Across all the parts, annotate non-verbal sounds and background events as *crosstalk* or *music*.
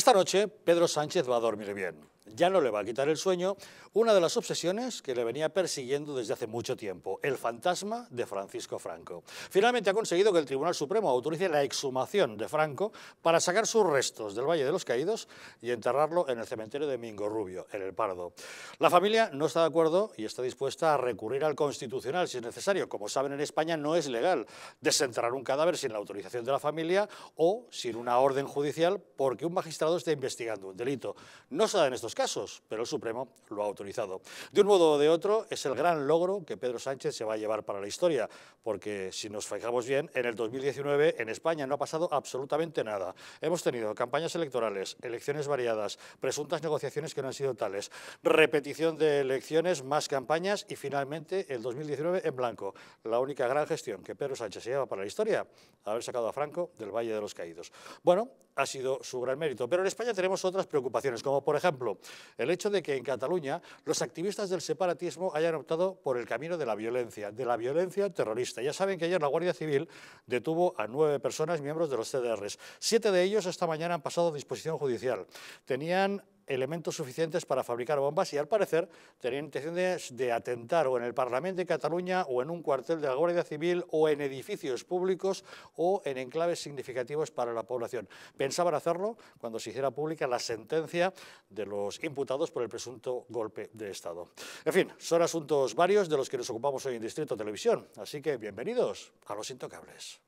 Esta noche Pedro Sánchez va a dormir bien ya no le va a quitar el sueño una de las obsesiones que le venía persiguiendo desde hace mucho tiempo, el fantasma de Francisco Franco. Finalmente ha conseguido que el Tribunal Supremo autorice la exhumación de Franco para sacar sus restos del Valle de los Caídos y enterrarlo en el cementerio de Mingo Rubio, en El Pardo. La familia no está de acuerdo y está dispuesta a recurrir al Constitucional si es necesario. Como saben, en España no es legal desenterrar un cadáver sin la autorización de la familia o sin una orden judicial porque un magistrado está investigando un delito. No se estos casos, pero el Supremo lo ha autorizado. De un modo o de otro, es el gran logro que Pedro Sánchez se va a llevar para la historia, porque si nos fijamos bien, en el 2019 en España no ha pasado absolutamente nada. Hemos tenido campañas electorales, elecciones variadas, presuntas negociaciones que no han sido tales, repetición de elecciones, más campañas y finalmente el 2019 en blanco. La única gran gestión que Pedro Sánchez se lleva para la historia, haber sacado a Franco del Valle de los Caídos. Bueno, ha sido su gran mérito, pero en España tenemos otras preocupaciones, como por ejemplo el hecho de que en Cataluña los activistas del separatismo hayan optado por el camino de la violencia, de la violencia terrorista. Ya saben que ayer la Guardia Civil detuvo a nueve personas miembros de los CDRs. Siete de ellos esta mañana han pasado a disposición judicial. Tenían elementos suficientes para fabricar bombas y al parecer tenían intenciones de atentar o en el Parlamento de Cataluña o en un cuartel de la Guardia Civil o en edificios públicos o en enclaves significativos para la población. Pensaban hacerlo cuando se hiciera pública la sentencia de los imputados por el presunto golpe de Estado. En fin, son asuntos varios de los que nos ocupamos hoy en Distrito Televisión, así que bienvenidos a Los Intocables.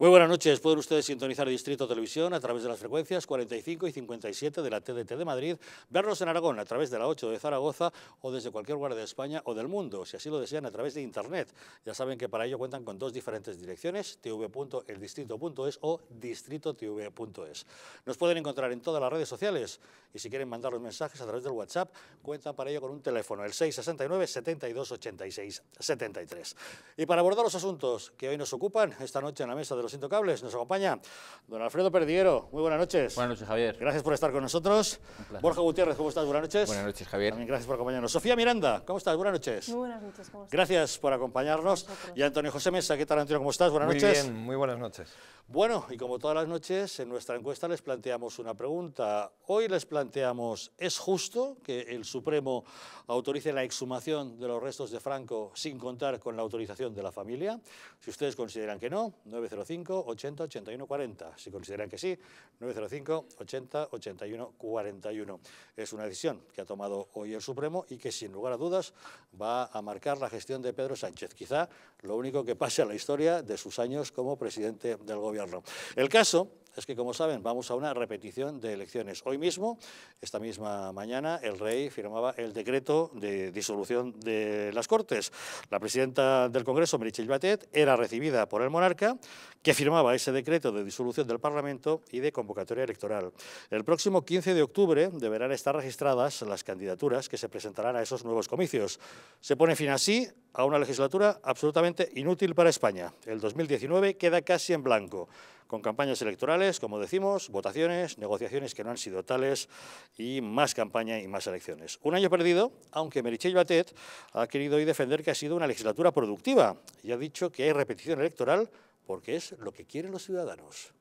Muy buenas noches. Pueden ustedes sintonizar Distrito Televisión a través de las frecuencias 45 y 57 de la TDT de Madrid, verlos en Aragón a través de la 8 de Zaragoza o desde cualquier lugar de España o del mundo, si así lo desean, a través de Internet. Ya saben que para ello cuentan con dos diferentes direcciones, tv.eldistrito.es o distritotv.es. Nos pueden encontrar en todas las redes sociales y si quieren mandar los mensajes a través del WhatsApp, cuentan para ello con un teléfono, el 669 72 86 73. Y para abordar los asuntos que hoy nos ocupan, esta noche en la mesa de nos acompaña don Alfredo Perdiguero. Muy buenas noches. Buenas noches, Javier. Gracias por estar con nosotros. Borja Gutiérrez, ¿cómo estás? Buenas noches. Buenas noches, Javier. gracias por acompañarnos. Sofía Miranda, ¿cómo estás? Buenas noches. Muy buenas noches, Gracias por acompañarnos. Y Antonio José Mesa, ¿qué tal, Antonio? ¿Cómo estás? Buenas noches. Muy bien, muy buenas noches. Bueno, y como todas las noches, en nuestra encuesta les planteamos una pregunta. Hoy les planteamos, ¿es justo que el Supremo autorice la exhumación de los restos de Franco sin contar con la autorización de la familia? Si ustedes consideran que no, 905. 905 80 40. Si consideran que sí, 905 80 81 41. Es una decisión que ha tomado hoy el Supremo y que sin lugar a dudas va a marcar la gestión de Pedro Sánchez. Quizá lo único que pase a la historia de sus años como presidente del Gobierno. El caso es que, como saben, vamos a una repetición de elecciones. Hoy mismo, esta misma mañana, el rey firmaba el decreto de disolución de las Cortes. La presidenta del Congreso, Meritxell Batet, era recibida por el monarca, que firmaba ese decreto de disolución del Parlamento y de convocatoria electoral. El próximo 15 de octubre deberán estar registradas las candidaturas que se presentarán a esos nuevos comicios. Se pone fin así a una legislatura absolutamente inútil para España. El 2019 queda casi en blanco, con campañas electorales, como decimos, votaciones, negociaciones que no han sido tales y más campaña y más elecciones. Un año perdido, aunque Merichel Batet ha querido hoy defender que ha sido una legislatura productiva y ha dicho que hay repetición electoral porque es lo que quieren los ciudadanos.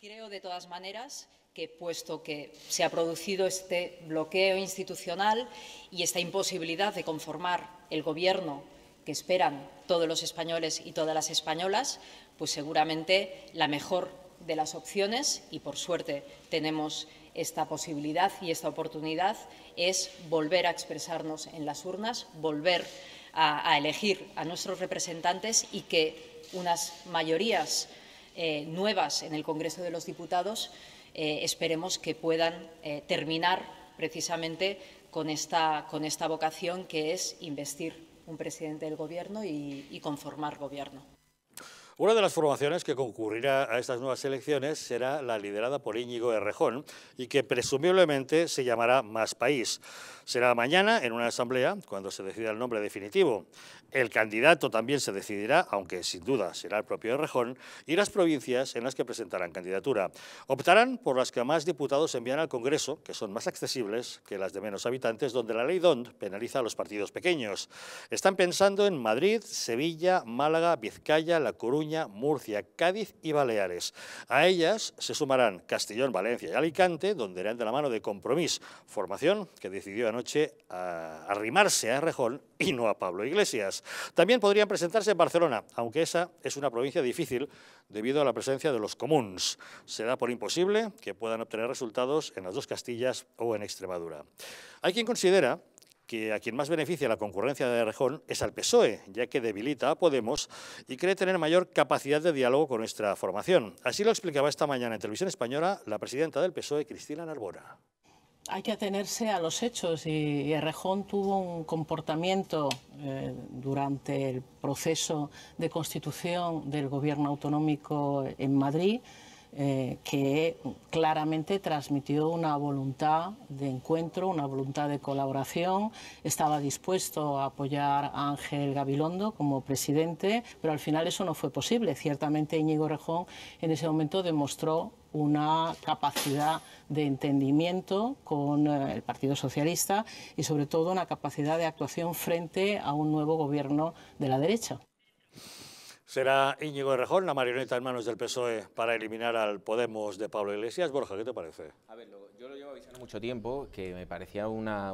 Creo, de todas maneras, que puesto que se ha producido este bloqueo institucional y esta imposibilidad de conformar el Gobierno que esperan todos los españoles y todas las españolas, pues seguramente la mejor de las opciones, y por suerte tenemos esta posibilidad y esta oportunidad, es volver a expresarnos en las urnas, volver a, elegir a nuestros representantes y que unas mayorías eh, nuevas en el Congreso de los Diputados eh, esperemos que puedan eh, terminar precisamente con esta, con esta vocación que es investir un presidente del gobierno y, conformar gobierno. Una de las formaciones que concurrirá a estas nuevas elecciones será la liderada por Íñigo Errejón y que presumiblemente se llamará Más País. Será mañana en una asamblea cuando se decida el nombre definitivo. El candidato también se decidirá, aunque sin duda será el propio Rejón, y las provincias en las que presentarán candidatura. Optarán por las que más diputados envían al Congreso, que son más accesibles que las de menos habitantes, donde la ley DON penaliza a los partidos pequeños. Están pensando en Madrid, Sevilla, Málaga, Vizcaya, La Coruña, Murcia, Cádiz y Baleares. A ellas se sumarán Castellón, Valencia y Alicante, donde eran de la mano de Compromís, formación que decidió anoche ah, arrimarse a Rejón y no a Pablo Iglesias. También podrían presentarse en Barcelona, aunque esa es una provincia difícil debido a la presencia de los comuns. Se da por imposible que puedan obtener resultados en las dos Castillas o en Extremadura. Hay quien considera que a quien más beneficia la concurrencia de Arrejón es al PSOE, ya que debilita a Podemos y cree tener mayor capacidad de diálogo con nuestra formación. Así lo explicaba esta mañana en Televisión Española la presidenta del PSOE, Cristina Narbona hay que atenerse a los hechos y Rejón tuvo un comportamiento eh, durante el proceso de constitución del gobierno autonómico en Madrid eh, que claramente transmitió una voluntad de encuentro, una voluntad de colaboración. Estaba dispuesto a apoyar a Ángel Gabilondo como presidente, pero al final eso no fue posible. Ciertamente Íñigo Rejón en ese momento demostró una capacidad de entendimiento con eh, el Partido Socialista y sobre todo una capacidad de actuación frente a un nuevo gobierno de la derecha. Será Íñigo Rejón la marioneta en manos del PSOE para eliminar al Podemos de Pablo Iglesias. Borja, ¿qué te parece? A ver, yo lo llevo avisando mucho tiempo que me parecía una,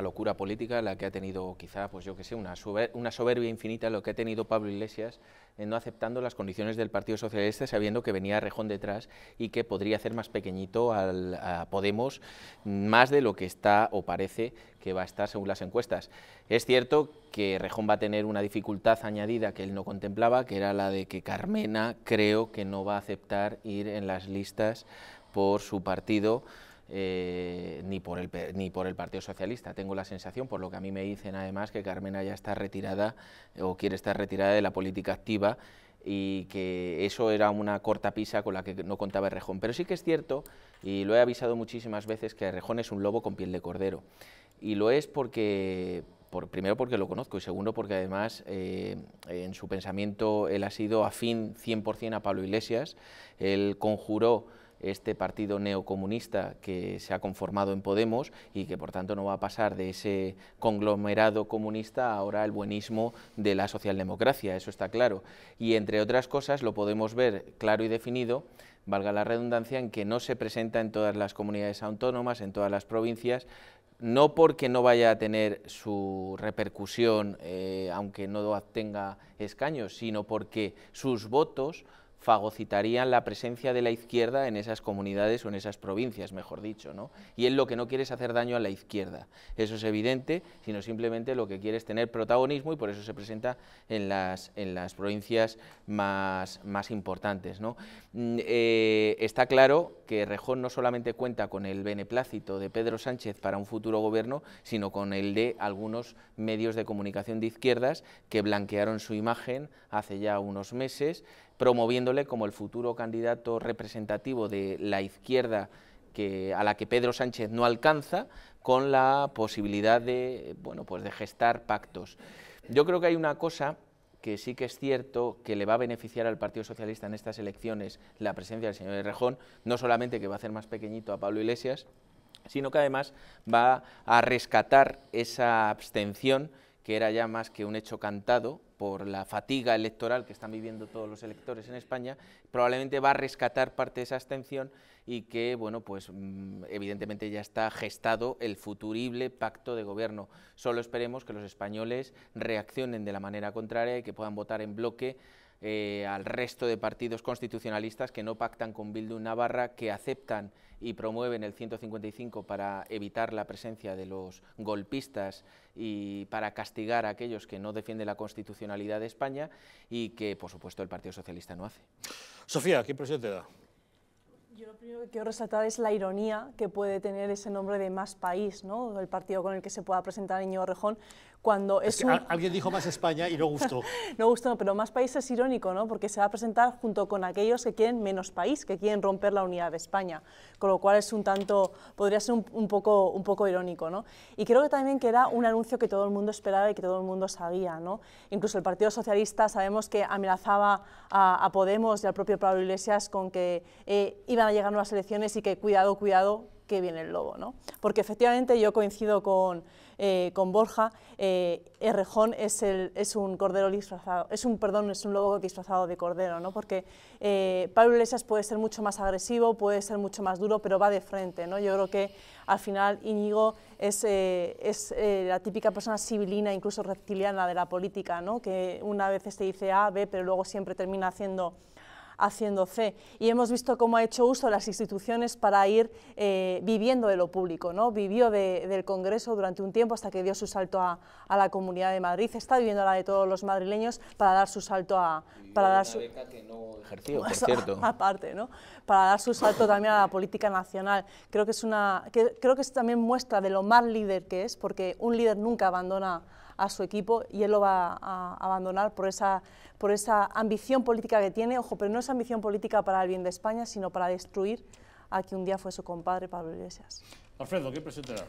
locura política la que ha tenido quizá, pues yo qué sé, una, una soberbia infinita lo que ha tenido Pablo Iglesias en no aceptando las condiciones del Partido Socialista sabiendo que venía Rejón detrás y que podría hacer más pequeñito al, Podemos más de lo que está o parece que va a estar según las encuestas. Es cierto que Rejón va a tener una dificultad añadida que él no contemplaba, que era la de que Carmena creo que no va a aceptar ir en las listas por su partido. Eh, ni, por el, ni por el Partido Socialista. Tengo la sensación, por lo que a mí me dicen además, que Carmena ya está retirada eh, o quiere estar retirada de la política activa y que eso era una corta pisa con la que no contaba Rejón. Pero sí que es cierto, y lo he avisado muchísimas veces, que Rejón es un lobo con piel de cordero. Y lo es porque, primero porque lo conozco y segundo porque además eh, en su pensamiento él ha sido afín 100% a Pablo Iglesias, él conjuró este partido neocomunista que se ha conformado en Podemos y que por tanto no va a pasar de ese conglomerado comunista ahora al buenismo de la socialdemocracia, eso está claro. Y entre otras cosas lo podemos ver claro y definido valga la redundancia, en que no se presenta en todas las comunidades autónomas, en todas las provincias, no porque no vaya a tener su repercusión, eh, aunque no obtenga escaños, sino porque sus votos fagocitarían la presencia de la izquierda en esas comunidades o en esas provincias, mejor dicho. ¿no? Y él lo que no quiere hacer daño a la izquierda, eso es evidente, sino simplemente lo que quiere tener protagonismo y por eso se presenta en las, en las provincias más, más importantes. ¿no? Mm, eh, está claro que Rejón no solamente cuenta con el beneplácito de Pedro Sánchez para un futuro gobierno, sino con el de algunos medios de comunicación de izquierdas que blanquearon su imagen hace ya unos meses, promoviéndole como el futuro candidato representativo de la izquierda que, a la que Pedro Sánchez no alcanza, con la posibilidad de, bueno, pues de gestar pactos. Yo creo que hay una cosa que sí que es cierto que le va a beneficiar al Partido Socialista en estas elecciones la presencia del señor Rejón, no solamente que va a hacer más pequeñito a Pablo Iglesias, sino que además va a rescatar esa abstención que era ya más que un hecho cantado por la fatiga electoral que están viviendo todos los electores en España, probablemente va a rescatar parte de esa abstención y que, bueno, pues mm, evidentemente ya está gestado el futurible pacto de gobierno. Solo esperemos que los españoles reaccionen de la manera contraria y que puedan votar en bloque eh, al resto de partidos constitucionalistas que no pactan con Bildu Navarra, que aceptan y promueven el 155 para evitar la presencia de los golpistas y para castigar a aquellos que no defienden la constitucionalidad de España y que, por supuesto, el Partido Socialista no hace. Sofía, ¿qué impresión te da? Yo lo primero que quiero resaltar es la ironía que puede tener ese nombre de Más País, el partido con el que se pueda presentar Íñigo Rejón, cuando es, Alguien dijo más España y no gustó. *laughs* no gustó, pero más país es irónico, ¿no? Porque se va a presentar junto con aquellos que quieren menos país, que quieren romper la unidad de España, con lo cual es un tanto, podría ser un, poco, un poco irónico, Y creo que también que era un anuncio que todo el mundo esperaba y que todo el mundo sabía, ¿no? Incluso el Partido Socialista sabemos que amenazaba a, Podemos y al propio Pablo Iglesias con que eh, iban a llegar nuevas elecciones y que cuidado, cuidado, que viene el lobo, ¿no? Porque efectivamente yo coincido con eh, con Borja, eh, es, un cordero disfrazado, es un, perdón, es un lobo disfrazado de cordero, ¿no? porque eh, Pablo Iglesias puede ser mucho más agresivo, puede ser mucho más duro, pero va de frente. ¿no? Yo creo que al final Íñigo es, eh, la típica persona civilina, incluso reptiliana de la política, ¿no? que una vez te dice A, B, pero luego siempre termina haciendo haciendo fe. Y hemos visto cómo ha hecho uso las instituciones para ir eh, viviendo de lo público. ¿no? Vivió del Congreso durante un tiempo hasta que dio su salto a, la Comunidad de Madrid. Está viviendo la de todos los madrileños para dar su salto a... Para dar su, cierto. Para dar su salto también a la política nacional. Creo que es una... Que, creo que es también muestra de lo más líder que es, porque un líder nunca abandona a su equipo y él lo va a abandonar por esa, por esa ambición política que tiene. Ojo, pero no es ambición política para el bien de España, sino para destruir a quien un día fue su compadre Pablo Iglesias. Alfredo, ¿qué presentará?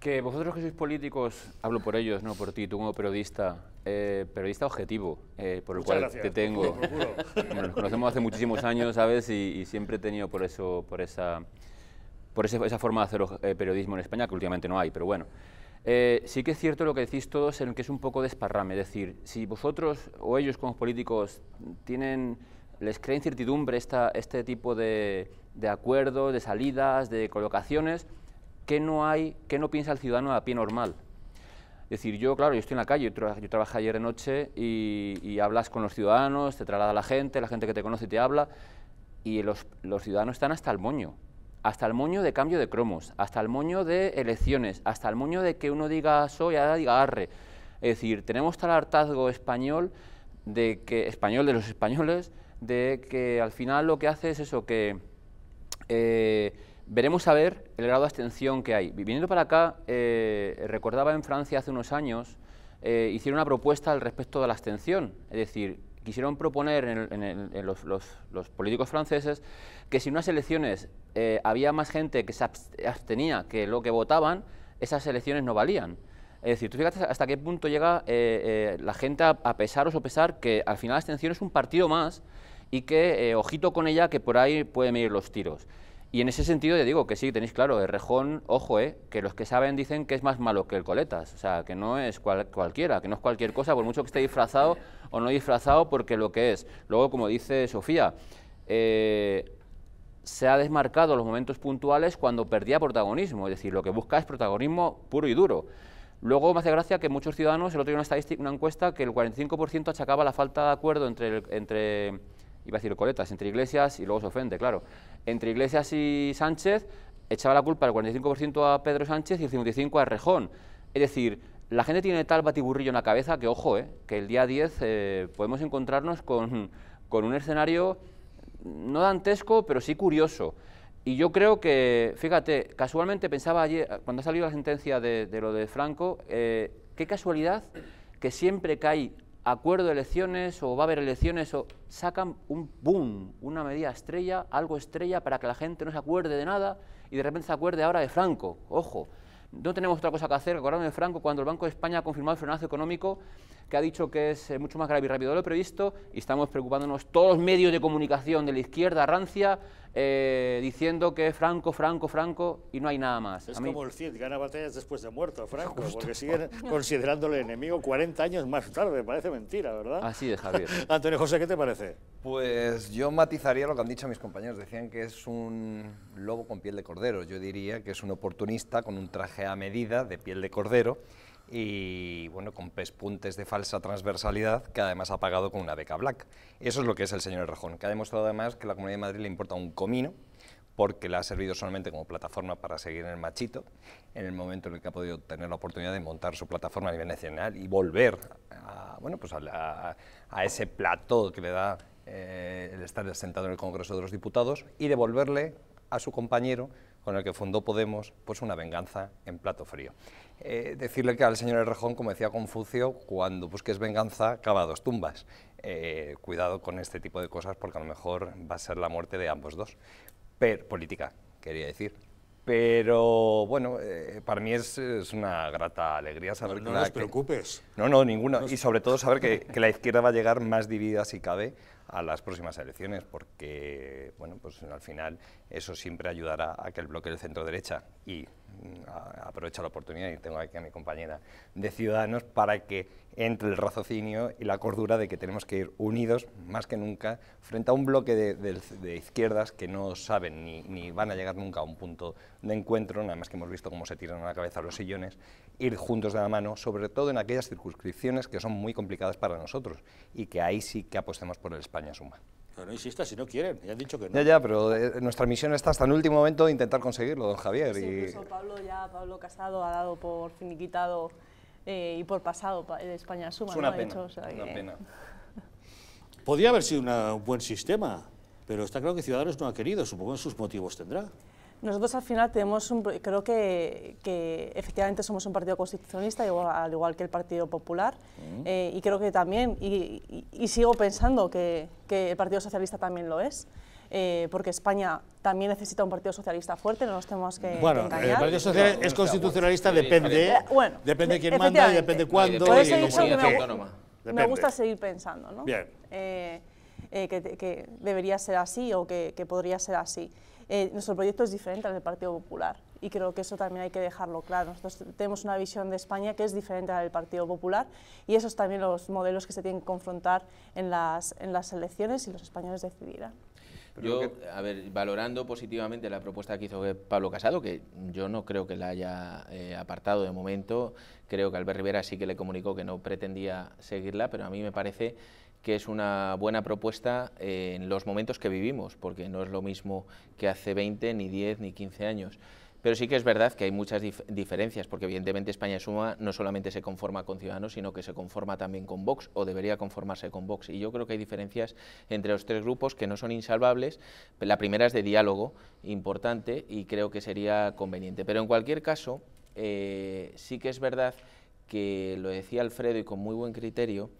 Que vosotros que sois políticos, hablo por ellos, no por ti, tú como periodista, eh, periodista objetivo, eh, por el cual te tengo. *laughs* nos conocemos hace muchísimos años, ¿sabes? Y, siempre he tenido por eso, por esa, por esa forma de hacer eh, periodismo en España, que últimamente no hay, pero bueno. Eh, sí que es cierto lo que decís todos en que es un poco desparrame, es decir, si vosotros o ellos como políticos tienen, les crea incertidumbre este tipo de, de acuerdos, de salidas, de colocaciones, ¿qué no hay, no piensa el ciudadano a pie normal? Es decir, yo, claro, yo estoy en la calle, yo, trabajo trabajé ayer de noche y, hablas con los ciudadanos, te traslada la gente, la gente que te conoce te habla, y los ciudadanos están hasta el moño hasta el moño de cambio de cromos, hasta el moño de elecciones, hasta el moño de que uno diga soy, ahora diga arre. Es decir, tenemos tal hartazgo español de que español de los españoles de que al final lo que hace es eso que eh, veremos a ver el grado de abstención que hay. Viniendo para acá, eh, recordaba en Francia hace unos años, eh, hicieron una propuesta al respecto de la abstención, es decir, quisieron proponer en, los, los, políticos franceses que si unas elecciones eh, había más gente que se abstenía que lo que votaban, esas elecciones no valían. Es decir, tú fíjate hasta qué punto llega eh, eh, la gente a, a, pesar o pesar que al final la abstención es un partido más y que ojito con ella que por ahí pueden medir los tiros. Y en ese sentido ya digo que sí, tenéis claro, el rejón, ojo, eh, que los que saben dicen que es más malo que el coletas, o sea, que no es cualquiera, que no es cualquier cosa, por mucho que esté disfrazado o no disfrazado, porque lo que es. Luego, como dice Sofía, eh, se ha desmarcado los momentos puntuales cuando perdía protagonismo, es decir, lo que busca es protagonismo puro y duro. Luego me hace gracia que muchos ciudadanos, el otro día una estadística, una encuesta, que el 45% achacaba la falta de acuerdo entre, entre iba a decir coletas, entre Iglesias, y luego se ofende, claro, entre Iglesias y Sánchez, echaba la culpa el 45% a Pedro Sánchez y el 55% a Rejón. Es decir, la gente tiene tal batiburrillo en la cabeza que, ojo, eh, que el día 10 eh, podemos encontrarnos con, con un escenario no dantesco, pero sí curioso. Y yo creo que, fíjate, casualmente pensaba ayer, cuando ha salido la sentencia de, lo de Franco, eh, qué casualidad que siempre que hay acuerdo de elecciones o va a haber elecciones o sacan un boom, una medida estrella, algo estrella para que la gente no se acuerde de nada y de repente se acuerde ahora de Franco. Ojo, no tenemos otra cosa que hacer, acordarnos de Franco cuando el Banco de España ha confirmado el frenazo económico que ha dicho que es eh, mucho más grave y rápido de lo previsto, y estamos preocupándonos todos los medios de comunicación de la izquierda rancia eh, diciendo que Franco, Franco, Franco, y no hay nada más. Es como el Cid, gana batallas después de muerto, Franco, porque siguen considerándole enemigo 40 años más tarde, parece mentira, ¿verdad? Así es, Javier. *laughs* Antonio José, ¿qué te parece? Pues yo matizaría lo que han dicho mis compañeros, decían que es un lobo con piel de cordero, yo diría que es un oportunista con un traje a medida de piel de cordero, y bueno, con pespuntes de falsa transversalidad que además ha pagado con una beca black. Eso es lo que es el señor Rajón, que ha demostrado además que a la Comunidad de Madrid le importa un comino porque le ha servido solamente como plataforma para seguir en el machito, en el momento en el que ha podido tener la oportunidad de montar su plataforma a nivel nacional y volver a, pues a, ese plató que le da eh, el estar sentado en el Congreso de los Diputados y devolverle a su compañero con el que fundó Podemos pues una venganza en plato frío. Eh, decirle que al señor Errejón, como decía Confucio, cuando busques venganza, cava dos tumbas. Eh, cuidado con este tipo de cosas porque a lo mejor va a ser la muerte de ambos dos. política, quería decir. Pero bueno, eh, para mí es, una grata alegría saber que... No nos preocupes. No, no, ninguna. Y sobre todo saber que la izquierda va a llegar más dividida si cabe a las próximas elecciones, porque bueno, pues al final eso siempre ayudará a que el bloque del centro derecha y mm, aprovecha aprovecho la oportunidad y tengo aquí a mi compañera de Ciudadanos para que entre el raciocinio y la cordura de que tenemos que ir unidos más que nunca frente a un bloque de, izquierdas que no saben ni, ni, van a llegar nunca a un punto de encuentro, nada más que hemos visto cómo se tiran a la cabeza los sillones ir juntos de la mano, sobre todo en aquellas circunscripciones que son muy complicadas para nosotros y que ahí sí que apostemos por el España Suma. no insistas si no quieren, ya han dicho que no. Ya, ya, pero eh, nuestra misión está hasta el último momento de intentar conseguirlo, don Javier. Sí, y... Pablo, ya, Pablo Casado ha dado por finiquitado eh, y por pasado el España Suma. Es una pena, hecho, una pena. Podría haber sido un buen sistema, pero está claro que Ciudadanos no ha querido, supongo que sus motivos tendrá. Nosotros al final tenemos un, creo que, efectivamente somos un partido constitucionalista, al igual que el Partido Popular, mm. eh, y creo que también, y, sigo pensando que, el Partido Socialista también lo es, eh, porque España también necesita un Partido Socialista fuerte, no nos tenemos que Bueno, el Partido Socialista es constitucionalista, depende, eh, bueno, depende quién manda y depende cuándo. me, gusta seguir pensando, ¿no? que, debería ser así o que podría ser así. Eh, nuestro proyecto es diferente al del Partido Popular y creo que eso también hay que dejarlo claro. Nosotros tenemos una visión de España que es diferente al del Partido Popular y esos también los modelos que se tienen que confrontar en las, en las elecciones y los españoles decidirán. Yo, a ver, valorando positivamente la propuesta que hizo Pablo Casado, que yo no creo que la haya eh, apartado de momento, creo que Albert Rivera sí que le comunicó que no pretendía seguirla, pero a mí me parece que es una buena propuesta eh, en los momentos que vivimos, porque no es lo mismo que hace 20, ni 10, ni 15 años. Pero sí que es verdad que hay muchas diferencias, porque evidentemente España Suma no solamente se conforma con Ciudadanos, sino que se conforma también con Vox, o debería conformarse con Vox. Y yo creo que hay diferencias entre los tres grupos que no son insalvables. La primera es de diálogo, importante, y creo que sería conveniente. Pero en cualquier caso, eh, sí que es verdad que, lo decía Alfredo y con muy buen criterio,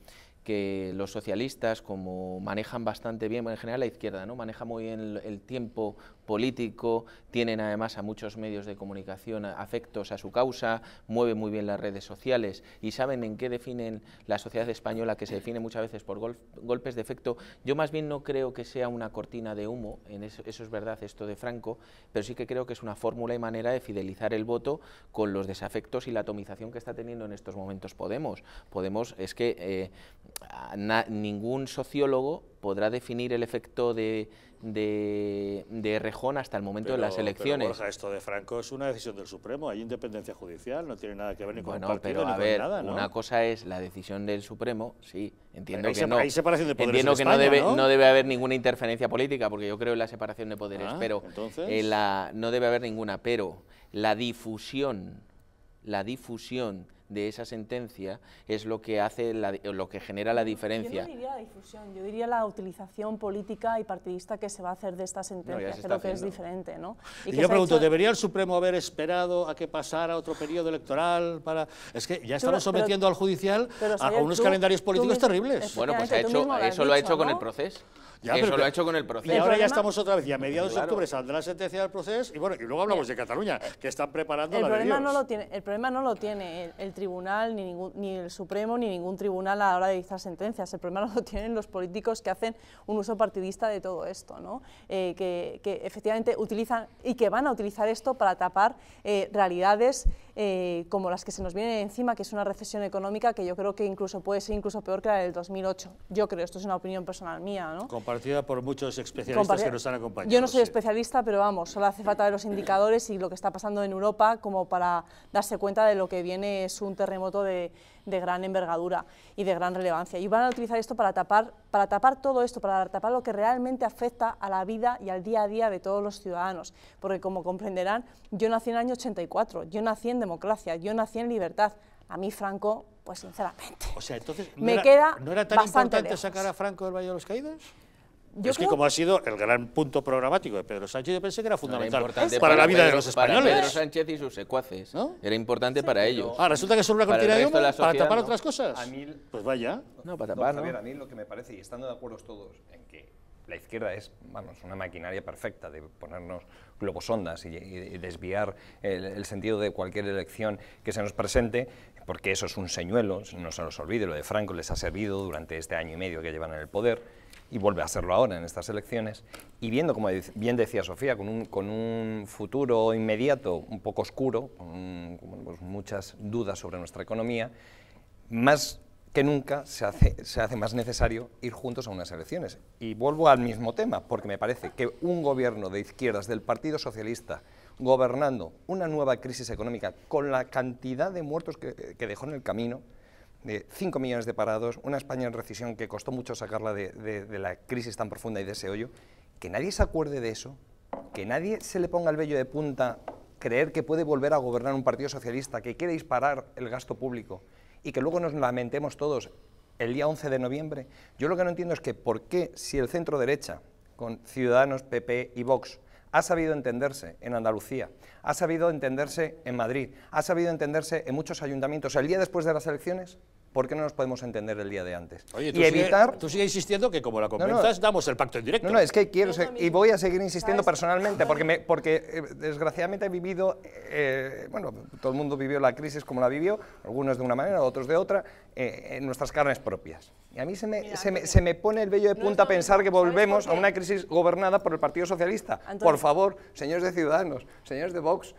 que los socialistas, como manejan bastante bien, en general la izquierda, ¿no? maneja muy bien el, el tiempo político, tienen además a muchos medios de comunicación afectos a su causa, mueve muy bien las redes sociales y saben en qué definen la sociedad española, que se define muchas veces por golpes de efecto. Yo más bien no creo que sea una cortina de humo, en eso, es verdad, esto de Franco, pero sí que creo que es una fórmula y manera de fidelizar el voto con los desafectos y la atomización que está teniendo en estos momentos Podemos. Podemos es que eh, ningún sociólogo podrá definir el efecto de, rejón hasta el momento de las elecciones. Pero esto de Franco es una decisión del Supremo, hay independencia judicial, no tiene nada que ver ni con el partido pero, Una cosa es la decisión del Supremo, sí, entiendo que no. que no, debe, haber ninguna interferencia política, porque yo creo en la separación de poderes, ah, pero eh, no debe haber ninguna, pero la difusión, la difusión de esa sentencia es lo que hace lo que genera la diferencia. Yo no diría la difusión, yo diría la utilización política y partidista que se va a hacer de esta sentencia, creo que es diferente, ¿no? Y, yo pregunto, ¿debería el Supremo haber esperado a que pasara otro periodo electoral para es que ya estamos sometiendo al judicial a, unos calendarios políticos terribles. Bueno, pues ha hecho, eso lo ha hecho con el proceso. Ya, eso lo ha hecho con el proceso. Y ahora ya estamos otra vez, ya a mediados de octubre saldrá la sentencia del proceso, y bueno, y luego hablamos de Cataluña, eh, que están preparando el la problema No lo tiene, El problema no lo tiene el, tribunal, ni, ningún, ni el Supremo, ni ningún tribunal a la hora de dictar sentencias, el problema no *laughs* lo tienen los políticos que hacen un uso partidista de todo esto, ¿no? Eh, que, efectivamente utilizan y que van a utilizar esto para tapar eh, realidades eh, como las que se nos vienen encima, que es una recesión económica que yo creo que incluso puede ser incluso peor que la del 2008. Yo creo, esto es una opinión personal mía. ¿no? Compartida por muchos especialistas que nos han acompañado. Yo no soy especialista, pero vamos, solo hace falta ver los indicadores y lo que está pasando en Europa como para darse cuenta de lo que viene es un terremoto de de gran envergadura y de gran relevancia. Y van a utilizar esto para tapar, para tapar todo esto, para tapar lo que realmente afecta a la vida y al día a día de todos los ciudadanos. Porque como comprenderán, yo nací en el año 84, yo nací en democracia, yo nací en libertad. A mí Franco, pues sinceramente, o sea, entonces, ¿no me queda ¿No era tan importante sacar a Franco del Valle de los Caídos? Yo es que como ha sido el gran punto programático de Pedro Sánchez, yo pensé que era fundamental para, la vida de los españoles. Pedro Sánchez y sus secuaces, ¿no? Era importante para ellos. Ah, resulta que es una cortina de humo para tapar otras cosas. A mí, pues vaya. No, para tapar, a mí lo que me parece, y estando de acuerdo todos en que la izquierda es una maquinaria perfecta de ponernos globosondas y, desviar el, el, sentido de cualquier elección que se nos presente, porque eso es un señuelo, no se nos olvide, lo de Franco les ha servido durante este año y medio que llevan en el poder y vuelve a hacerlo ahora en estas elecciones, y viendo, como bien decía Sofía, con un, con un futuro inmediato un poco oscuro, con, pues, muchas dudas sobre nuestra economía, más que nunca se hace, se hace más necesario ir juntos a unas elecciones. Y vuelvo al mismo tema, porque me parece que un gobierno de izquierdas del Partido Socialista gobernando una nueva crisis económica con la cantidad de muertos que dejó en el camino, de 5 millones de parados, una España en recesión que costó mucho sacarla de, la crisis tan profunda y de ese hoyo, que nadie se acuerde de eso, que nadie se le ponga el vello de punta creer que puede volver a gobernar un partido socialista que quiere disparar el gasto público y que luego nos lamentemos todos el día 11 de noviembre. Yo lo que no entiendo es que por qué si el centro derecha, con Ciudadanos, PP y Vox, ha sabido entenderse en Andalucía, ha sabido entenderse en Madrid, ha sabido entenderse en muchos ayuntamientos, el día después de las elecciones ¿por qué no nos podemos entender el día de antes? tú y evitar... tú sigues insistiendo que como la compensas, no, damos el pacto en directo. No, no, es que quiero... y voy a seguir insistiendo personalmente, porque, me, porque eh, desgraciadamente he vivido... Eh, bueno, todo el mundo vivió la crisis como la vivió, algunos de una manera, otros de otra, eh, en nuestras carnes propias. Y a mí se me, pone el vello de punta pensar que volvemos a una crisis gobernada por el Partido Socialista. Por favor, señores de Ciudadanos, señores de Vox,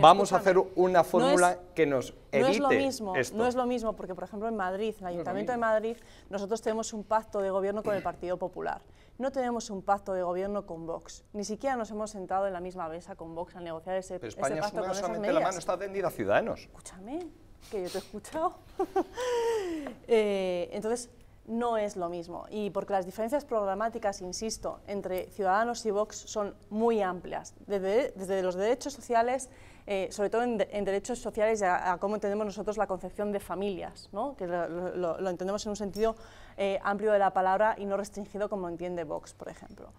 vamos a hacer una fórmula que nos evite no es lo mismo, No es lo mismo, porque por ejemplo en Madrid, en el Ayuntamiento de Madrid, nosotros tenemos un pacto de gobierno con el Partido Popular. No tenemos un pacto de gobierno con Vox. Ni siquiera nos hemos sentado en la misma mesa con Vox a negociar ese, pacto con esas la mano está tendida a Ciudadanos. Escúchame, que yo te he escuchado. *laughs* Eh, entonces, no es lo mismo. Y porque las diferencias programáticas, insisto, entre Ciudadanos y Vox son muy amplias, desde, los derechos sociales, eh, sobre todo en, derechos sociales a, cómo entendemos nosotros la concepción de familias, que lo, entendemos en un sentido eh, amplio de la palabra y no restringido como entiende Vox, por ejemplo.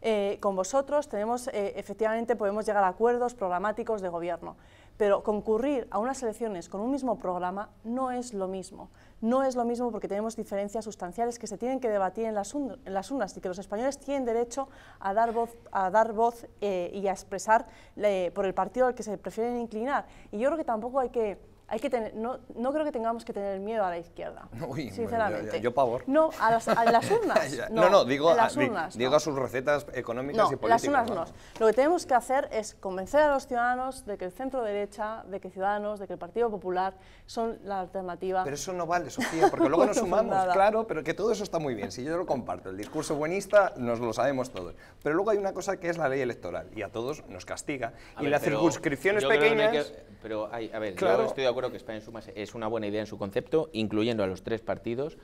Eh, con vosotros tenemos, efectivamente, podemos llegar a acuerdos programáticos de gobierno. Pero concurrir a unas elecciones con un mismo programa no es lo mismo. No es lo mismo porque tenemos diferencias sustanciales que se tienen que debatir en las, unas urnas y que los españoles tienen derecho a dar voz, a dar voz eh, y a expresar eh, por el partido al que se prefieren inclinar. Y yo creo que tampoco hay que que tener, no, no creo que tengamos que tener miedo a la izquierda, *laughs* sinceramente. Yo, No, a las, *laughs* urnas. no, no, digo, a, digo a sus recetas económicas y políticas. las urnas no. Lo que tenemos que hacer es convencer a los ciudadanos de que el centro derecha, de que Ciudadanos, de que el Partido Popular son la alternativa. Pero eso no vale, Sofía, porque luego *laughs* nos sumamos, claro, pero que todo eso está muy bien. Si yo lo comparto, el discurso buenista nos lo sabemos todos. Pero luego hay una cosa que es la ley electoral y a todos nos castiga. y las circunscripciones pequeñas... pero a ver, claro, estoy de creo que España Suma es una buena idea en su concepto, incluyendo a los tres partidos,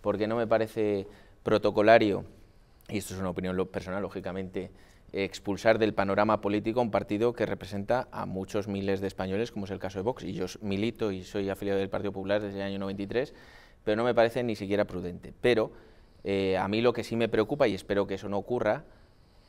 porque no me parece protocolario, y esto es una opinión personal, lógicamente, expulsar del panorama político un partido que representa a muchos miles de españoles, como es el caso de Vox. Y yo milito y soy afiliado del Partido Popular desde el año 93, pero no me parece ni siquiera prudente. Pero eh, a mí lo que sí me preocupa, y espero que eso no ocurra,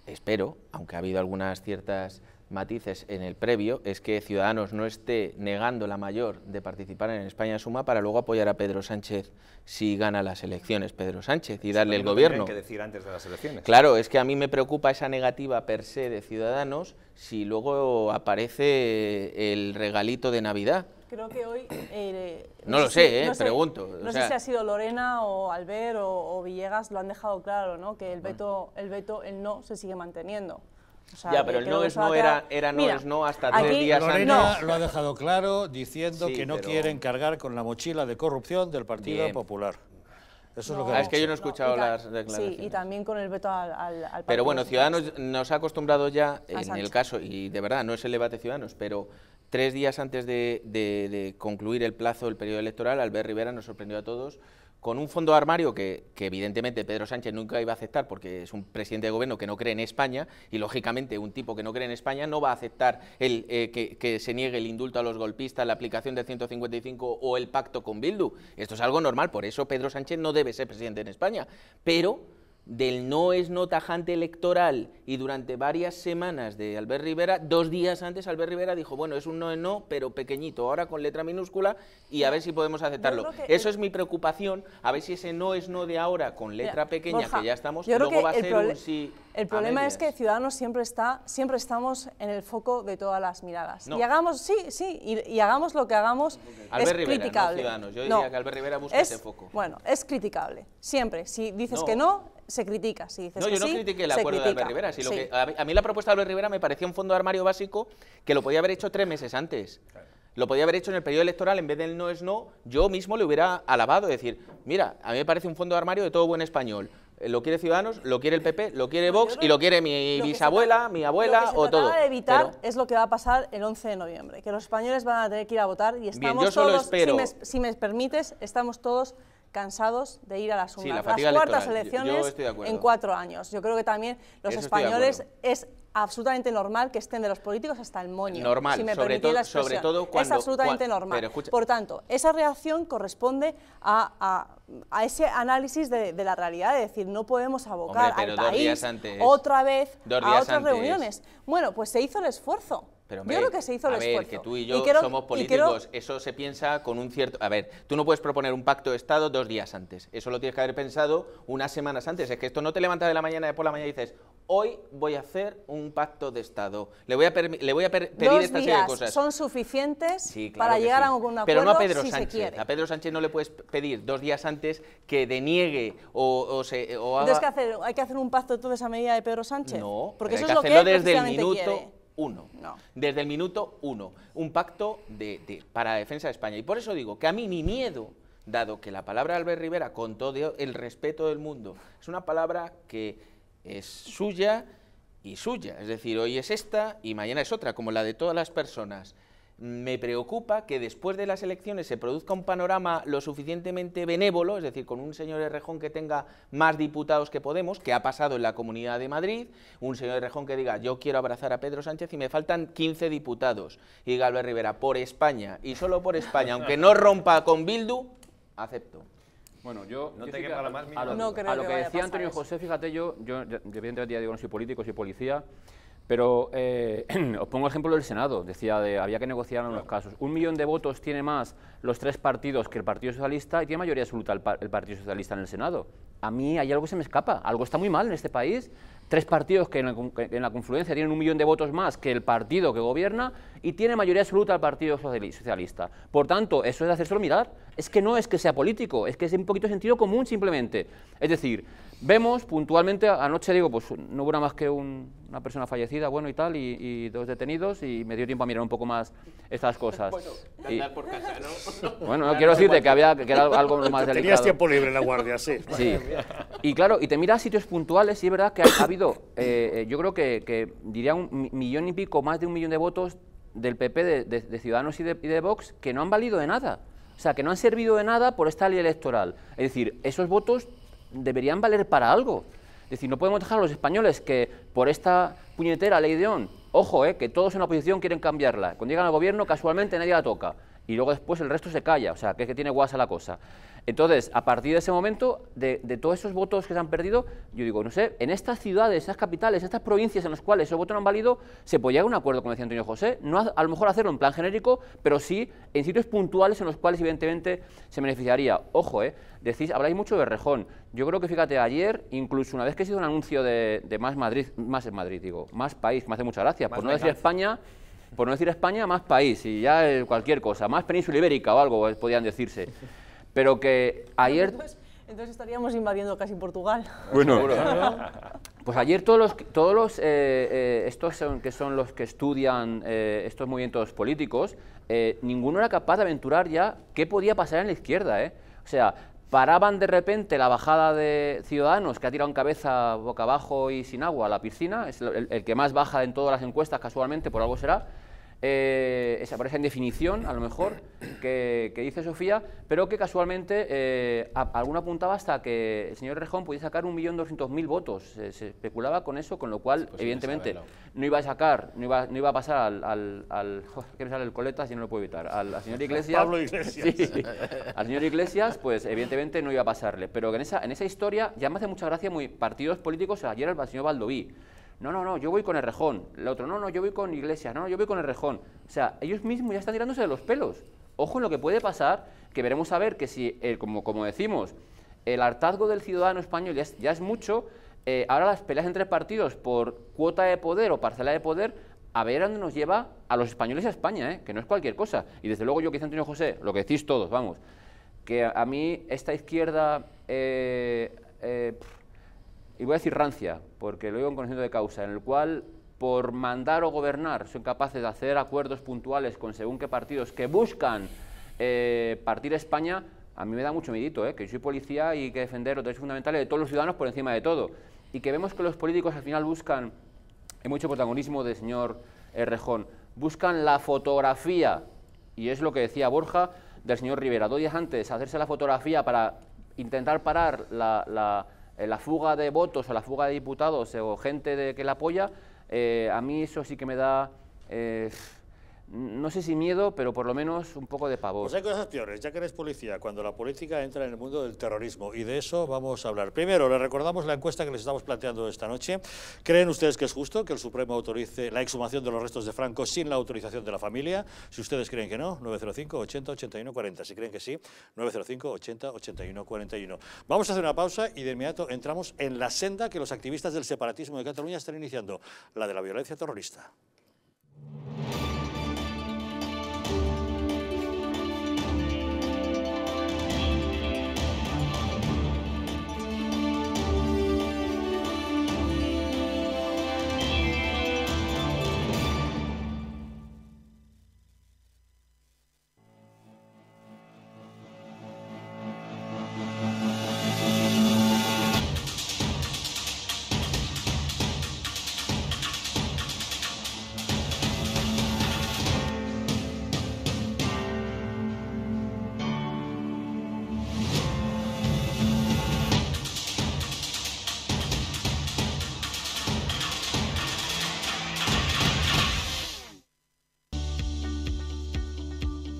espero, aunque ha habido algunas ciertas matices en el previo es que Ciudadanos no esté negando la mayor de participar en España Suma para luego apoyar a Pedro Sánchez si gana las elecciones Pedro Sánchez y darle el gobierno. que decir antes de las elecciones. Claro, es que a mí me preocupa esa negativa per se de Ciudadanos si luego aparece el regalito de Navidad. Creo que hoy... Eh, no, lo eh, sé, pregunto. no sé si ha sido Lorena o Albert o, o, Villegas, lo han dejado claro, ¿no? que el veto, el veto, el no, se sigue manteniendo ya, pero el no es no era, era no es no hasta tres días Lorena lo ha dejado claro diciendo que no quieren cargar con la mochila de corrupción del Partido Popular. Eso es lo que ah, Es que yo no he escuchado las declaraciones. Sí, y también con el veto al, al, al Pero bueno, Ciudadanos nos ha acostumbrado ya, en el caso, y de verdad, no es el debate Ciudadanos, pero tres días antes de, de concluir el plazo del periodo electoral, Albert Rivera nos sorprendió a todos con un fondo armario que, evidentemente Pedro Sánchez nunca iba a aceptar porque es un presidente de gobierno que no cree en España y lógicamente un tipo que no cree en España no va a aceptar el, eh, que, que, se niegue el indulto a los golpistas, la aplicación del 155 o el pacto con Bildu. Esto es algo normal, por eso Pedro Sánchez no debe ser presidente en España. Pero del no es no tajante electoral y durante varias semanas de Albert Rivera, dos días antes Albert Rivera dijo, bueno, es un no es no, pero pequeñito, ahora con letra minúscula y a ver si podemos aceptarlo. Eso es, mi preocupación, a ver si ese no es no de ahora con letra pequeña, que ya estamos, luego va a ser un sí. El problema es que Ciudadanos siempre está, siempre estamos en el foco de todas las miradas. Y hagamos, sí, sí, y, hagamos lo que hagamos, criticable. No Ciudadanos, yo diría que Albert Rivera busca ese foco. Bueno, es criticable, siempre. Si dices que no, se critica. Si dices no, yo no critiqué el acuerdo de Albert Rivera. a, mí, la propuesta de Albert Rivera me parecía un fondo de armario básico que lo podía haber hecho tres meses antes. Lo podía haber hecho en el periodo electoral, en vez del no es no, yo mismo le hubiera alabado, decir, mira, a mí me parece un fondo de armario de todo buen español eh, lo quiere Ciudadanos, lo quiere el PP, lo quiere Vox y lo quiere mi bisabuela, mi abuela o todo. lo que se o todo. evitar es lo que va a pasar el 11 de noviembre, que los españoles van a tener que ir a votar y estamos todos, si me permites, estamos todos cansados de ir a las cuartas elecciones en cuatro años. Yo creo que también los españoles es absolutamente normal que estén de los políticos hasta el moño. Normal, sobre, todo, Es absolutamente normal. Por tanto, esa reacción corresponde a, ese análisis de, la realidad, es decir, no podemos abocar a al otra vez a otras reuniones. Bueno, pues se hizo el esfuerzo yo creo que se hizo el a ver, tú y yo somos políticos, eso se piensa con un cierto... A ver, tú no puedes proponer un pacto de Estado dos días antes, eso lo tienes que haber pensado unas semanas antes, es que esto no te levantas de la mañana y por la mañana dices, hoy voy a hacer un pacto de Estado, le voy a, le voy a pedir esta serie de cosas. son suficientes para llegar a un acuerdo Pero no a Pedro Sánchez, a Pedro Sánchez no le puedes pedir dos días antes que deniegue o, o se... O haga... ¿Hay que hacer un pacto de toda esa medida de Pedro Sánchez? No, porque eso es lo que desde el minuto uno. Desde el minuto uno. Un pacto de, para la defensa de España. Y por eso digo que a mí mi miedo, dado que la palabra Albert Rivera, con todo el respeto del mundo, es una palabra que es suya y suya. Es decir, hoy es esta y mañana es otra, como la de todas las personas. Me preocupa que después de las elecciones se produzca un panorama lo suficientemente benévolo, es decir, con un señor Errejón que tenga más diputados que Podemos, que ha pasado en la Comunidad de Madrid, un señor Errejón que diga, yo quiero abrazar a Pedro Sánchez y me faltan 15 diputados, y Galvez Rivera, por España, y solo por España, aunque no rompa con Bildu, acepto. Bueno, yo... No más, a lo, a lo que, decía Antonio José, fíjate, yo, yo, yo evidentemente ya digo, no soy político, soy policía, pero eh, *clears throat* os pongo el ejemplo del Senado. Decía de había que negociar en unos casos. Un millón de votos tiene más los tres partidos que el Partido Socialista y tiene mayoría absoluta el, Partido Socialista en el Senado. A mí hay algo que se me escapa. Algo está muy mal en este país. Tres partidos que en, la, confluencia tienen un millón de votos más que el partido que gobierna y tiene mayoría absoluta el Partido Socialista. Por tanto, eso es de hacérselo mirar. Es que no es que sea político, es que es un poquito sentido común simplemente. Es decir, Vemos puntualmente, anoche digo, pues no hubo nada más que un, una persona fallecida, bueno y tal, y, dos detenidos, y me dio tiempo a mirar un poco más estas cosas. *laughs* *laughs* Bueno, ¿no? quiero decirte que, había, que era algo más delicado. Tenías tiempo libre en la guardia, sí. *laughs* Sí. Y claro, y te miras sitios puntuales, y es verdad que ha, habido, eh, eh, yo creo que, diría un millón y pico, más de un millón de votos del PP, de, Ciudadanos y de, y de Vox, que no han valido de nada. O sea, que no han servido de nada por esta ley electoral. Es decir, esos votos deberían valer para algo. Es decir, no podemos dejar a los españoles que por esta puñetera ley de ON, ojo, eh, que todos en la oposición quieren cambiarla. Cuando llegan al gobierno, casualmente nadie la toca y luego después el resto se calla, o sea, que es que tiene guasa la cosa. Entonces, a partir de ese momento, de, todos esos votos que se han perdido, yo digo, no sé, en estas ciudades, estas capitales, estas provincias en las cuales esos votos no han valido, se puede llegar a un acuerdo, como decía Antonio José, no a, lo mejor hacerlo en plan genérico, pero sí en sitios puntuales en los cuales evidentemente se beneficiaría. Ojo, eh, decís, habláis mucho de Rejón. Yo creo que, fíjate, ayer, incluso una vez que he sido un anuncio de, Más Madrid, Más en Madrid, digo, Más País, me hace mucha gracia, por no decir España, por no decir España, más país y ya cualquier cosa, más península ibérica o algo, podían decirse. Pero que ayer... Entonces, estaríamos invadiendo casi Portugal. Bueno, pues ayer todos los, todos los eh, eh, estos son, que son los que estudian eh, estos movimientos políticos, ninguno era capaz de aventurar ya qué podía pasar en la izquierda, ¿eh? O sea, paraban de repente la bajada de Ciudadanos, que ha tirado cabeza boca abajo y sin agua a la piscina, es el, el que más baja en todas las encuestas casualmente, por algo será, eh, esa, por en indefinición, a lo mejor, que, dice Sofía, pero que casualmente eh, apuntaba hasta que el señor Rejón podía sacar 1.200.000 votos. Se, especulaba con eso, con lo cual, evidentemente, no iba a sacar, no iba, no iba a pasar al. al, me sale el coleta si no lo puedo evitar? Al, señor *laughs* Iglesias. *laughs* al señor Iglesias, pues evidentemente no iba a pasarle. Pero en esa, en esa historia ya me hace mucha gracia muy partidos políticos. Ayer el señor Baldoví no, no, no, yo voy con el rejón. El otro, no, no, yo voy con Iglesias, no, no, yo voy con el rejón. O sea, ellos mismos ya están tirándose de los pelos. Ojo en lo que puede pasar, que veremos a ver que si, eh, como, como decimos, el hartazgo del ciudadano español ya es, mucho, eh, ahora las peleas entre partidos por cuota de poder o parcela de poder, a ver a dónde nos lleva a los españoles a España, eh, que no es cualquier cosa. Y desde luego yo que dice Antonio José, lo que decís todos, vamos, que a, mí esta izquierda... Eh, y voy a decir rancia, porque lo digo en conocimiento de causa, en el cual por mandar o gobernar son capaces de hacer acuerdos puntuales con según qué partidos que buscan eh, partir España, a mí me da mucho miedito, eh, que yo soy policía y que defender los derechos fundamentales de todos los ciudadanos por encima de todo. Y que vemos que los políticos al final buscan, hay mucho protagonismo del señor eh, Rejón, buscan la fotografía, y es lo que decía Borja del señor Rivera, dos días antes, hacerse la fotografía para intentar parar la eh, la fuga de votos o la fuga de diputados o gente de, que la apoya, eh, a mí eso sí que me da... Eh, no sé si miedo, pero por lo menos un poco de pavor. Pues hay cosas peores, ya que eres policía, cuando la política entra en el mundo del terrorismo, y de eso vamos a hablar. Primero, le recordamos la encuesta que les estamos planteando esta noche. ¿Creen ustedes que es justo que el Supremo autorice la exhumación de los restos de Franco sin la autorización de la familia? Si ustedes creen que no, 905 80 81 40. Si creen que sí, 905 80 81 41. Vamos a hacer una pausa y de inmediato entramos en la senda que los activistas del separatismo de Cataluña están iniciando, la de la violencia terrorista.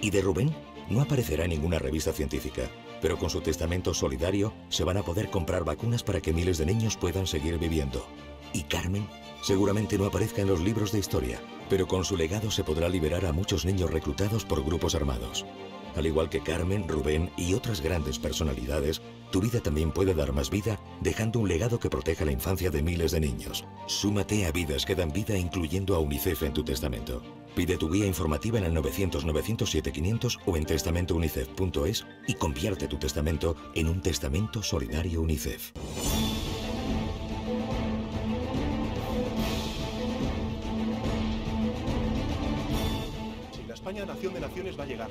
y de Rubén no aparecerá en ninguna revista científica, pero con su testamento solidario se van a poder comprar vacunas para que miles de niños puedan seguir viviendo. Y Carmen seguramente no aparezca en los libros de historia, pero con su legado se podrá liberar a muchos niños reclutados por grupos armados. Al igual que Carmen, Rubén y otras grandes personalidades, tu vida también puede dar más vida dejando un legado que proteja la infancia de miles de niños. Súmate a Vidas que dan vida incluyendo a UNICEF en tu testamento. Pide tu guía informativa en el 900-907-500 o en testamentounicef.es y convierte tu testamento en un testamento solidario UNICEF. la España Nación de Naciones va a llegar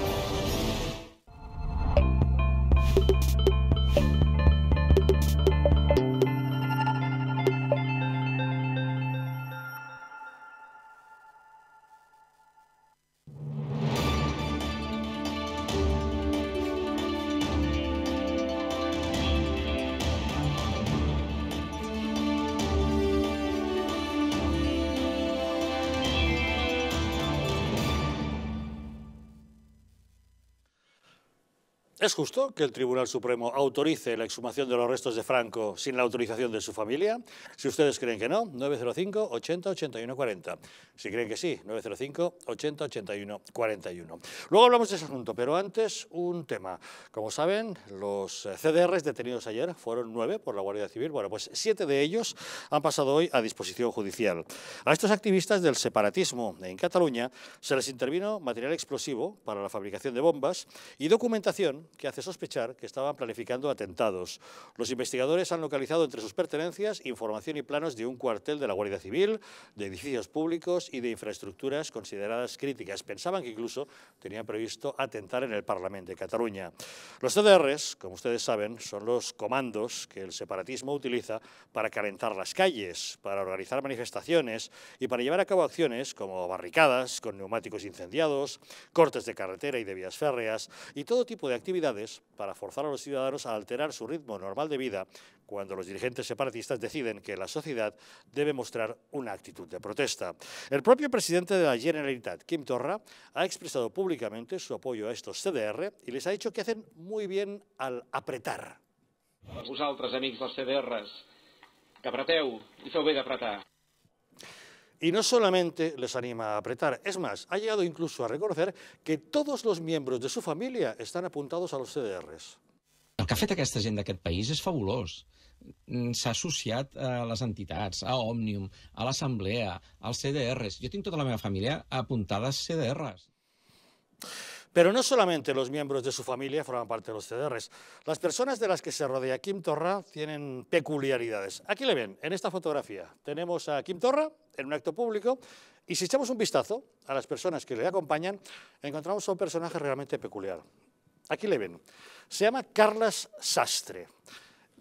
¿Es justo que el Tribunal Supremo autorice la exhumación de los restos de Franco sin la autorización de su familia? Si ustedes creen que no, 905 80 81 40. Si creen que sí, 905 80 81 41. Luego hablamos de ese asunto, pero antes un tema. Como saben, los CDRs detenidos ayer fueron nueve por la Guardia Civil. Bueno, pues siete de ellos han pasado hoy a disposición judicial. A estos activistas del separatismo en Cataluña se les intervino material explosivo para la fabricación de bombas y documentación que hace sospechar que estaban planificando atentados. Los investigadores han localizado entre sus pertenencias información y planos de un cuartel de la Guardia Civil, de edificios públicos y de infraestructuras consideradas críticas. Pensaban que incluso tenían previsto atentar en el Parlamento de Cataluña. Los CDRs, como ustedes saben, son los comandos que el separatismo utiliza para calentar las calles, para organizar manifestaciones y para llevar a cabo acciones como barricadas con neumáticos incendiados, cortes de carretera y de vías férreas y todo tipo de actividades para forzar a los ciudadanos a alterar su ritmo normal de vida cuando los dirigentes separatistas deciden que la sociedad debe mostrar una actitud de protesta. El propio presidente de la Generalitat, Kim Torra, ha expresado públicamente su apoyo a estos CDR y les ha dicho que hacen muy bien al apretar. Vosaltres, amics dels CDRs, i Y no solamente les anima a apretar, es más, ha llegado incluso a reconocer que todos los miembros de su familia están apuntados a los CDRs. El que ha fet aquesta gent d'aquest país és fabulós. Mm, s'ha associat a les entitats, a Òmnium, a l'Assemblea, als CDRs. Jo tinc tota la meva família apuntada a CDRs. Pero no solamente los miembros de su familia forman parte de los CDRs. Las personas de las que se rodea Kim Torra tienen peculiaridades. Aquí le ven, en esta fotografía, tenemos a Kim Torra en un acto público y si echamos un vistazo a las personas que le acompañan, encontramos a un personaje realmente peculiar. Aquí le ven. Se llama Carlas Sastre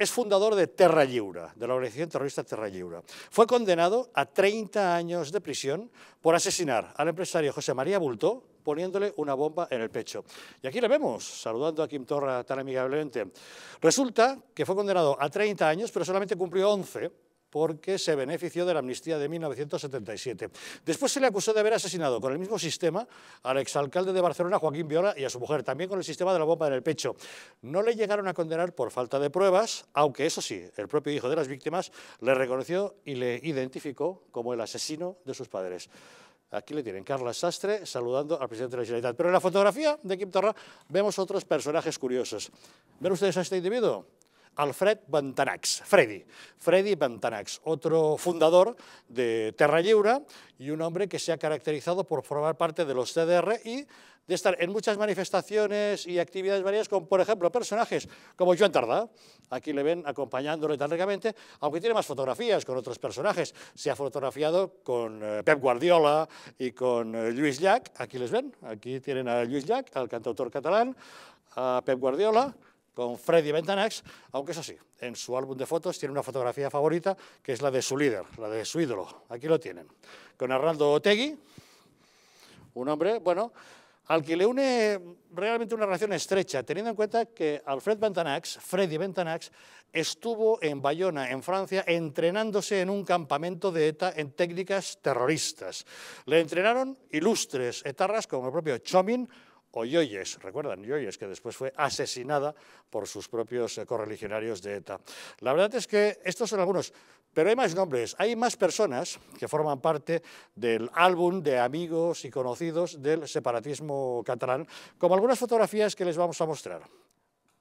es fundador de Terra de la organización terrorista Terra Fue condenado a 30 años de prisión por asesinar al empresario José María Bultó poniéndole una bomba en el pecho. Y aquí le vemos, saludando a Kim Torra tan amigablemente. Resulta que fue condenado a 30 años, pero solamente cumplió 11 porque se benefició de la amnistía de 1977. Después se le acusó de haber asesinado con el mismo sistema al exalcalde de Barcelona, Joaquín Viola, y a su mujer, también con el sistema de la bomba en el pecho. No le llegaron a condenar por falta de pruebas, aunque eso sí, el propio hijo de las víctimas le reconoció y le identificó como el asesino de sus padres. Aquí le tienen Carla Sastre saludando al presidente de la Generalitat. Pero en la fotografía de Quim Torra vemos otros personajes curiosos. ¿Ven ustedes a este individuo? Alfred Bantanax, Freddy, Freddy Bantanax, otro fundador de Terra y un hombre que se ha caracterizado por formar parte de los CDR y de estar en muchas manifestaciones y actividades varias con, por ejemplo, personajes como Joan Tardá, aquí le ven acompañándolo tan aunque tiene más fotografías con otros personajes, se ha fotografiado con eh, Pep Guardiola y con eh, Luis Jack aquí les ven, aquí tienen a Luis Jack al cantautor catalán, a Pep Guardiola, con Freddy Ventanax, aunque eso sí, en su álbum de fotos tiene una fotografía favorita, que es la de su líder, la de su ídolo. Aquí lo tienen. Con Arnaldo Otegui, un hombre, bueno, al que le une realmente una relación estrecha, teniendo en cuenta que Alfred Ventanax, Freddy Ventanax, estuvo en Bayona, en Francia, entrenándose en un campamento de ETA en técnicas terroristas. Le entrenaron ilustres etarras como el propio Chomin, Oyoyes, recuerdan, Oyoyes, que después fue asesinada por sus propios eh, correligionarios de ETA. La verdad es que estos son algunos, pero hay más nombres, hay más personas que forman parte del álbum de amigos y conocidos del separatismo catalán, como algunas fotografías que les vamos a mostrar.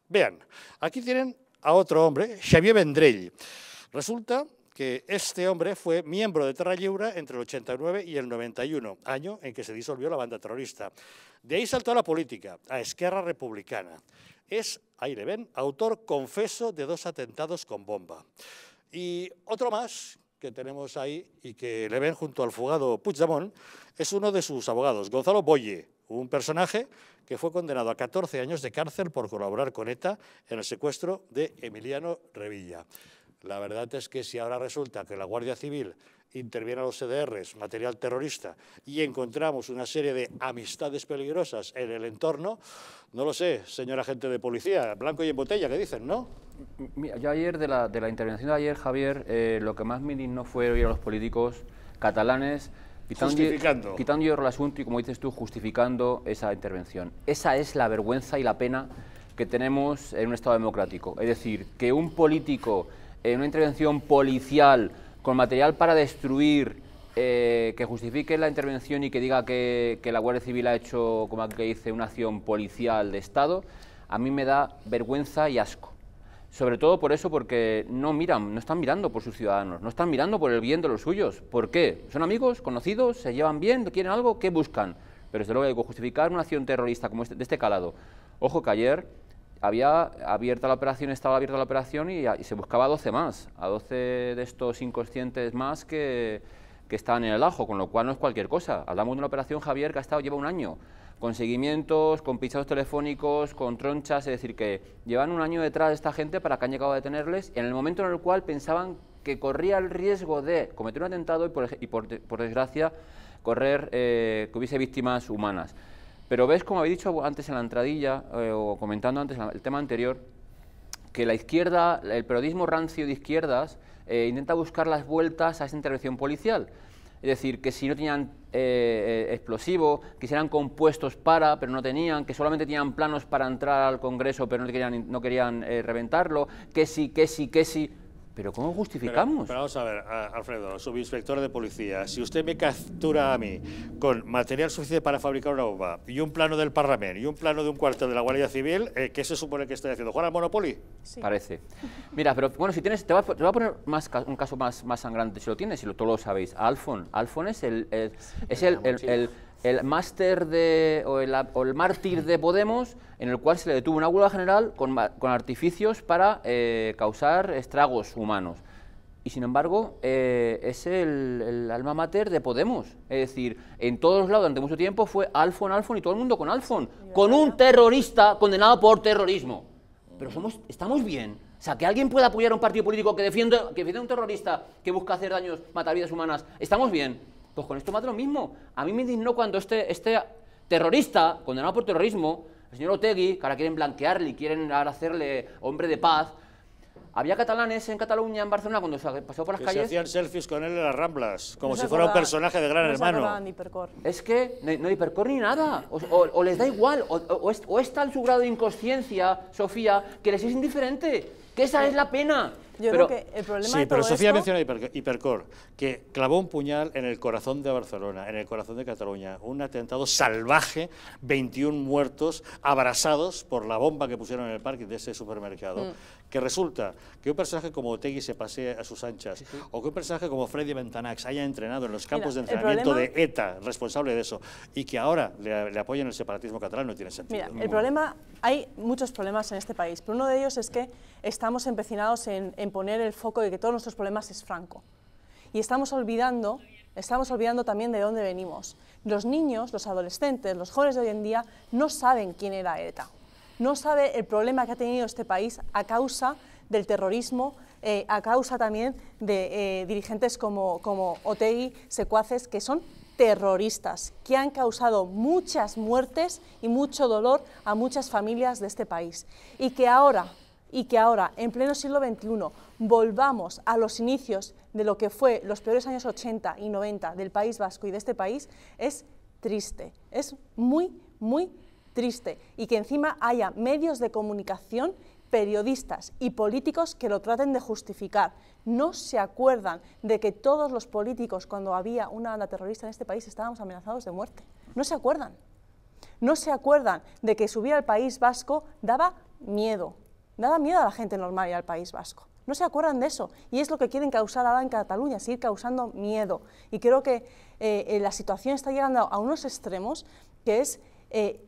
Vean, aquí tienen a otro hombre, Xavier Vendrell. Resulta que este hombre fue miembro de Terra entre el 89 y el 91, año en que se disolvió la banda terrorista. De ahí saltó a la política, a Esquerra Republicana. Es, ahí le ven, autor confeso de dos atentados con bomba. Y otro más que tenemos ahí y que le ven junto al fugado Puigdemont es uno de sus abogados, Gonzalo Boye, un personaje que fue condenado a 14 años de cárcel por colaborar con ETA en el secuestro de Emiliano Revilla. La verdad es que si ahora resulta que la Guardia Civil interviene a los CDRs, material terrorista, y encontramos una serie de amistades peligrosas en el entorno, no lo sé, señor agente de policía, blanco y en botella, ¿qué dicen, no? Mira, ayer, de la, de la, intervención de ayer, Javier, eh, lo que más me indignó fue oír a los políticos catalanes quitando, quitando yo el asunto y, como dices tú, justificando esa intervención. Esa es la vergüenza y la pena que tenemos en un Estado democrático. Es decir, que un político una intervención policial con material para destruir, eh, que justifique la intervención y que diga que, la Guardia Civil ha hecho, como que dice, una acción policial de Estado, a mí me da vergüenza y asco. Sobre todo por eso, porque no miran, no están mirando por sus ciudadanos, no están mirando por el bien de los suyos. ¿Por qué? ¿Son amigos, conocidos, se llevan bien, quieren algo? ¿Qué buscan? Pero desde luego hay que justificar una acción terrorista como este, de este calado. Ojo que ayer había abierta la operación, estaba abierta la operación y, se buscaba a 12 más, a 12 de estos inconscientes más que, estaban en el ajo, con lo cual no es cualquier cosa. Hablamos de una operación, Javier, que ha estado, lleva un año, con seguimientos, con pisados telefónicos, con tronchas, es decir, que llevan un año detrás de esta gente para que han llegado a detenerles en el momento en el cual pensaban que corría el riesgo de cometer un atentado y, por, desgracia, correr eh, que hubiese víctimas humanas. Pero ves, como había dicho antes en la entradilla, eh, o comentando antes el tema anterior, que la izquierda, el periodismo rancio de izquierdas, eh, intenta buscar las vueltas a esa intervención policial. Es decir, que si no tenían eh, explosivo, que si eran compuestos para, pero no tenían, que solamente tenían planos para entrar al Congreso, pero no querían, reventarlo, que si, que si, que si... Pero ¿cómo justificamos? vamos a ver, Alfredo, subinspector de policía, si usted me captura a mí con material suficiente para fabricar una bomba y un plano del Parramén y un plano de un cuarto de la Guardia Civil, eh, ¿qué se supone que estoy haciendo? ¿Jugar a Monopoly? Sí. Parece. Mira, pero bueno, si tienes, te voy a poner más, un caso más, más sangrante, si lo tienes, si lo, todos lo sabéis. Alfon, Alfon es el, el el máster de, o el, mártir de Podemos, en el cual se le detuvo una huelga general con, artificios para eh, causar estragos humanos. Y sin embargo, eh, es el, alma mater de Podemos. Es decir, en todos lados durante mucho tiempo fue Alfon, Alfon y todo el mundo con Alfon, con un terrorista condenado por terrorismo. Pero somos, estamos bien. O sea, que alguien pueda apoyar a un partido político que defiende, que defiende a un terrorista que busca hacer daños, matar vidas humanas. Estamos bien. Pues con esto de lo mismo. A mí me indignó cuando este, este, terrorista, condenado por terrorismo, el señor Otegui, que ahora quieren blanquearle y quieren hacerle hombre de paz, había catalanes en Cataluña, en Barcelona, cuando se pasó por las calles. Se hacían selfies con él en las ramblas, como si fuera un personaje de gran no hermano. es que no, no hipercor ni nada. O, les da igual, o, es, o es tal su grado de inconsciencia, Sofía, que les es indiferente. Que esa es la pena. Yo creo que el problema Sí, pero Sofía menciona Hiper, Hipercor, que clavó un puñal en el corazón de Barcelona, en el corazón de Cataluña. Un atentado salvaje, 21 muertos, abrasados por la bomba que pusieron en el parque de ese supermercado. Mm. Que resulta que un personaje como tegui se pasee a sus anchas, o que un personaje como Freddy Ventanax haya entrenado en los campos de entrenamiento de ETA, responsable de eso, y que ahora le, le apoyen el separatismo catalán, no tiene sentido. Mira, el problema, hay muchos problemas en este país, pero uno de ellos es que estamos empecinados en, poner el foco de que todos nuestros problemas es Franco. Y estamos olvidando estamos olvidando también de dónde venimos. Los niños, los adolescentes, los jóvenes de hoy en día no saben quién era ETA, no sabe el problema que ha tenido este país a causa del terrorismo, eh, a causa también de eh, dirigentes como, como secuaces, que son terroristas, que han causado muchas muertes y mucho dolor a muchas familias de este país. Y que ahora y que ahora, en pleno siglo XXI, volvamos a los inicios de lo que fue los peores años 80 y 90 del País Vasco y de este país, es triste, es muy, muy triste. Y que encima haya medios de comunicación periodistas y políticos que lo traten de justificar. No se acuerdan de que todos los políticos, cuando había una banda terrorista en este país, estábamos amenazados de muerte. No se acuerdan. No se acuerdan de que subir al País Vasco daba miedo, Daba miedo a la gente normal y al País Vasco. No se acuerdan de eso. Y es lo que quieren causar ahora en Cataluña, seguir causando miedo. Y creo que eh, eh, la situación está llegando a unos extremos que es eh,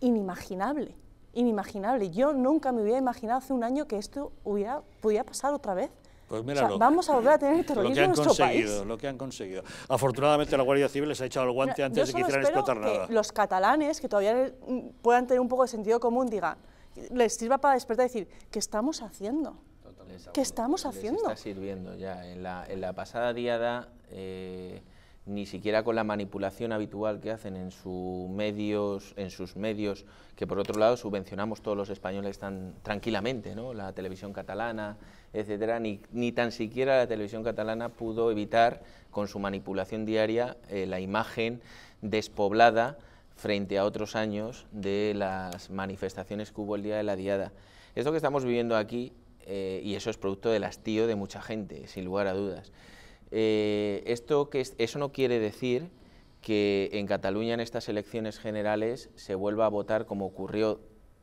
inimaginable. Inimaginable. Yo nunca me hubiera imaginado hace un año que esto pudiera pasar otra vez. Pues mira, vamos a volver a tener terrorismo *laughs* lo que han en nuestro conseguido, Lo que han conseguido. Afortunadamente la Guardia Civil les ha echado el guante antes de que hicieran explotar nada. Que los catalanes, que todavía mm, puedan tener un poco de sentido común, digan, les sirva para despertar y decir, ¿qué estamos haciendo? ¿Qué estamos haciendo? sirviendo ya. En la, pasada diada, eh, ni siquiera con la manipulación habitual que hacen en, su medios, en sus medios, que por otro lado subvencionamos todos los españoles tan tranquilamente, ¿no? la televisión catalana, etcétera, ni, ni tan siquiera la televisión catalana pudo evitar con su manipulación diaria eh, la imagen despoblada frente a otros años de las manifestaciones que hubo el día de la diada. Esto que estamos viviendo aquí, eh, y eso es producto del hastío de mucha gente, sin lugar a dudas. Eh, esto que eso no quiere decir que en Cataluña en estas elecciones generales se vuelva a votar como ocurrió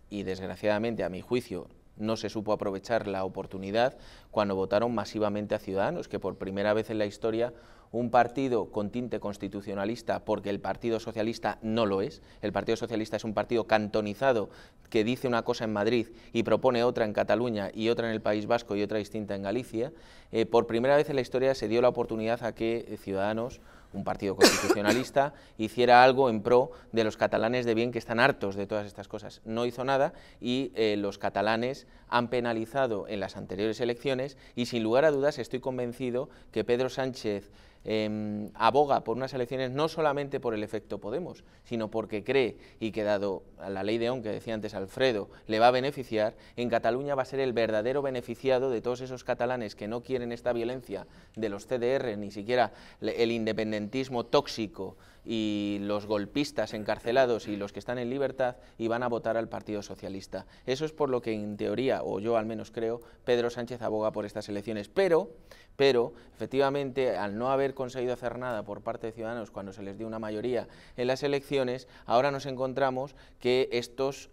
y desgraciadamente a mi juicio no se supo aprovechar la oportunidad cuando votaron masivamente a Ciudadanos, que por primera vez en la historia un partido con tinte constitucionalista, porque el Partido Socialista no lo es, el Partido Socialista es un partido cantonizado que dice una cosa en Madrid y propone otra en Cataluña y otra en el País Vasco y otra distinta en Galicia, eh, por primera vez en la historia se dio la oportunidad a que Ciudadanos un partido constitucionalista, *laughs* hiciera algo en pro de los catalanes de bien que están hartos de todas estas cosas. No hizo nada y eh, los catalanes han penalizado en las anteriores elecciones y sin lugar a dudas estoy convencido que Pedro Sánchez Em, aboga por unas elecciones no solamente por el efecto Podemos, sino porque cree y que dado a la ley de ON que decía antes Alfredo le va a beneficiar, en Cataluña va a ser el verdadero beneficiado de todos esos catalanes que no quieren esta violencia de los CDR, ni siquiera el independentismo tóxico y los golpistas encarcelados y los que están en libertad y van a votar al Partido Socialista. Eso es por lo que en teoría, o yo al menos creo, Pedro Sánchez aboga por estas elecciones. Pero pero, efectivamente, al no haber conseguido hacer nada por parte de Ciudadanos cuando se les dio una mayoría en las elecciones, ahora nos encontramos que estos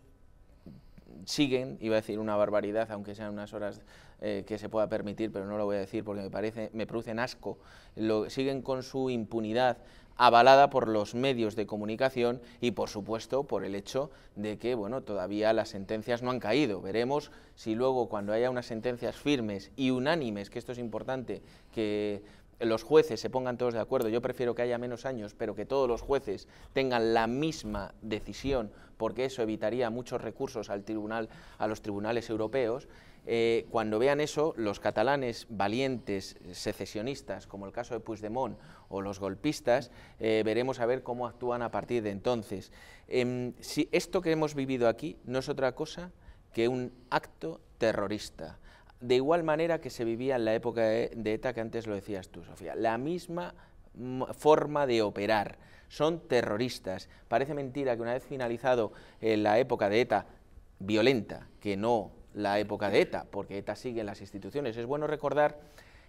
siguen, iba a decir una barbaridad, aunque sean unas horas eh, que se pueda permitir, pero no lo voy a decir porque me parece, me producen asco, lo, siguen con su impunidad avalada por los medios de comunicación y, por supuesto, por el hecho de que bueno, todavía las sentencias no han caído. Veremos si luego, cuando haya unas sentencias firmes y unánimes, que esto es importante, que los jueces se pongan todos de acuerdo. Yo prefiero que haya menos años, pero que todos los jueces tengan la misma decisión, porque eso evitaría muchos recursos al tribunal, a los tribunales europeos. Eh, cuando vean eso, los catalanes valientes, eh, secesionistas, como el caso de Puigdemont, o los golpistas, eh, veremos a ver cómo actúan a partir de entonces. Em, si esto que hemos vivido aquí no es otra cosa que un acto terrorista, de igual manera que se vivía en la época de, de ETA, que antes lo decías tú, Sofía, la misma forma de operar, son terroristas. Parece mentira que una vez finalizado la época de ETA, violenta, que no la época de ETA, porque ETA sigue en las instituciones. Es bueno recordar,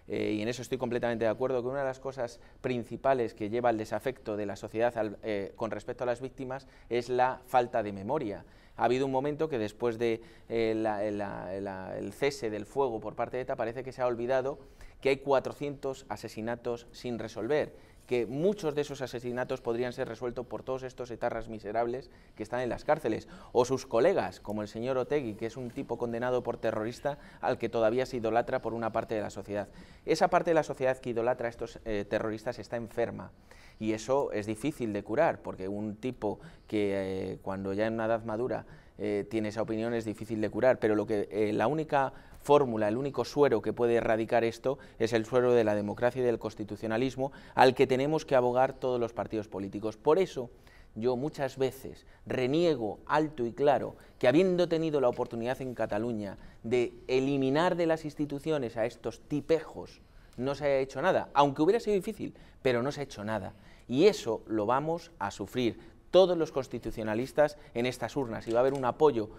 eh, y en eso estoy completamente de acuerdo, que una de las cosas principales que lleva al desafecto de la sociedad eh, con respecto a las víctimas es la falta de memoria. Ha habido un momento que después del de, eh, el cese del fuego por parte de ETA parece que se ha olvidado que hay 400 asesinatos sin resolver que muchos de esos asesinatos podrían ser resueltos por todos estos etarras miserables que están en las cárceles, o sus colegas, como el señor Otegui, que es un tipo condenado por terrorista al que todavía se idolatra por una parte de la sociedad. Esa parte de la sociedad que idolatra a estos eh, terroristas está enferma y eso es difícil de curar, porque un tipo que eh, cuando ya en una edad madura eh, tiene esa opinión es difícil de curar, pero lo que la única fórmula, el único suero que puede erradicar esto es el suero de la democracia y del constitucionalismo al que tenemos que abogar todos los partidos políticos. Por eso yo muchas veces reniego alto y claro que habiendo tenido la oportunidad en Cataluña de eliminar de las instituciones a estos tipejos, no se haya hecho nada, aunque hubiera sido difícil, pero no se ha hecho nada. Y eso lo vamos a sufrir todos los constitucionalistas en estas urnas y va a haber un apoyo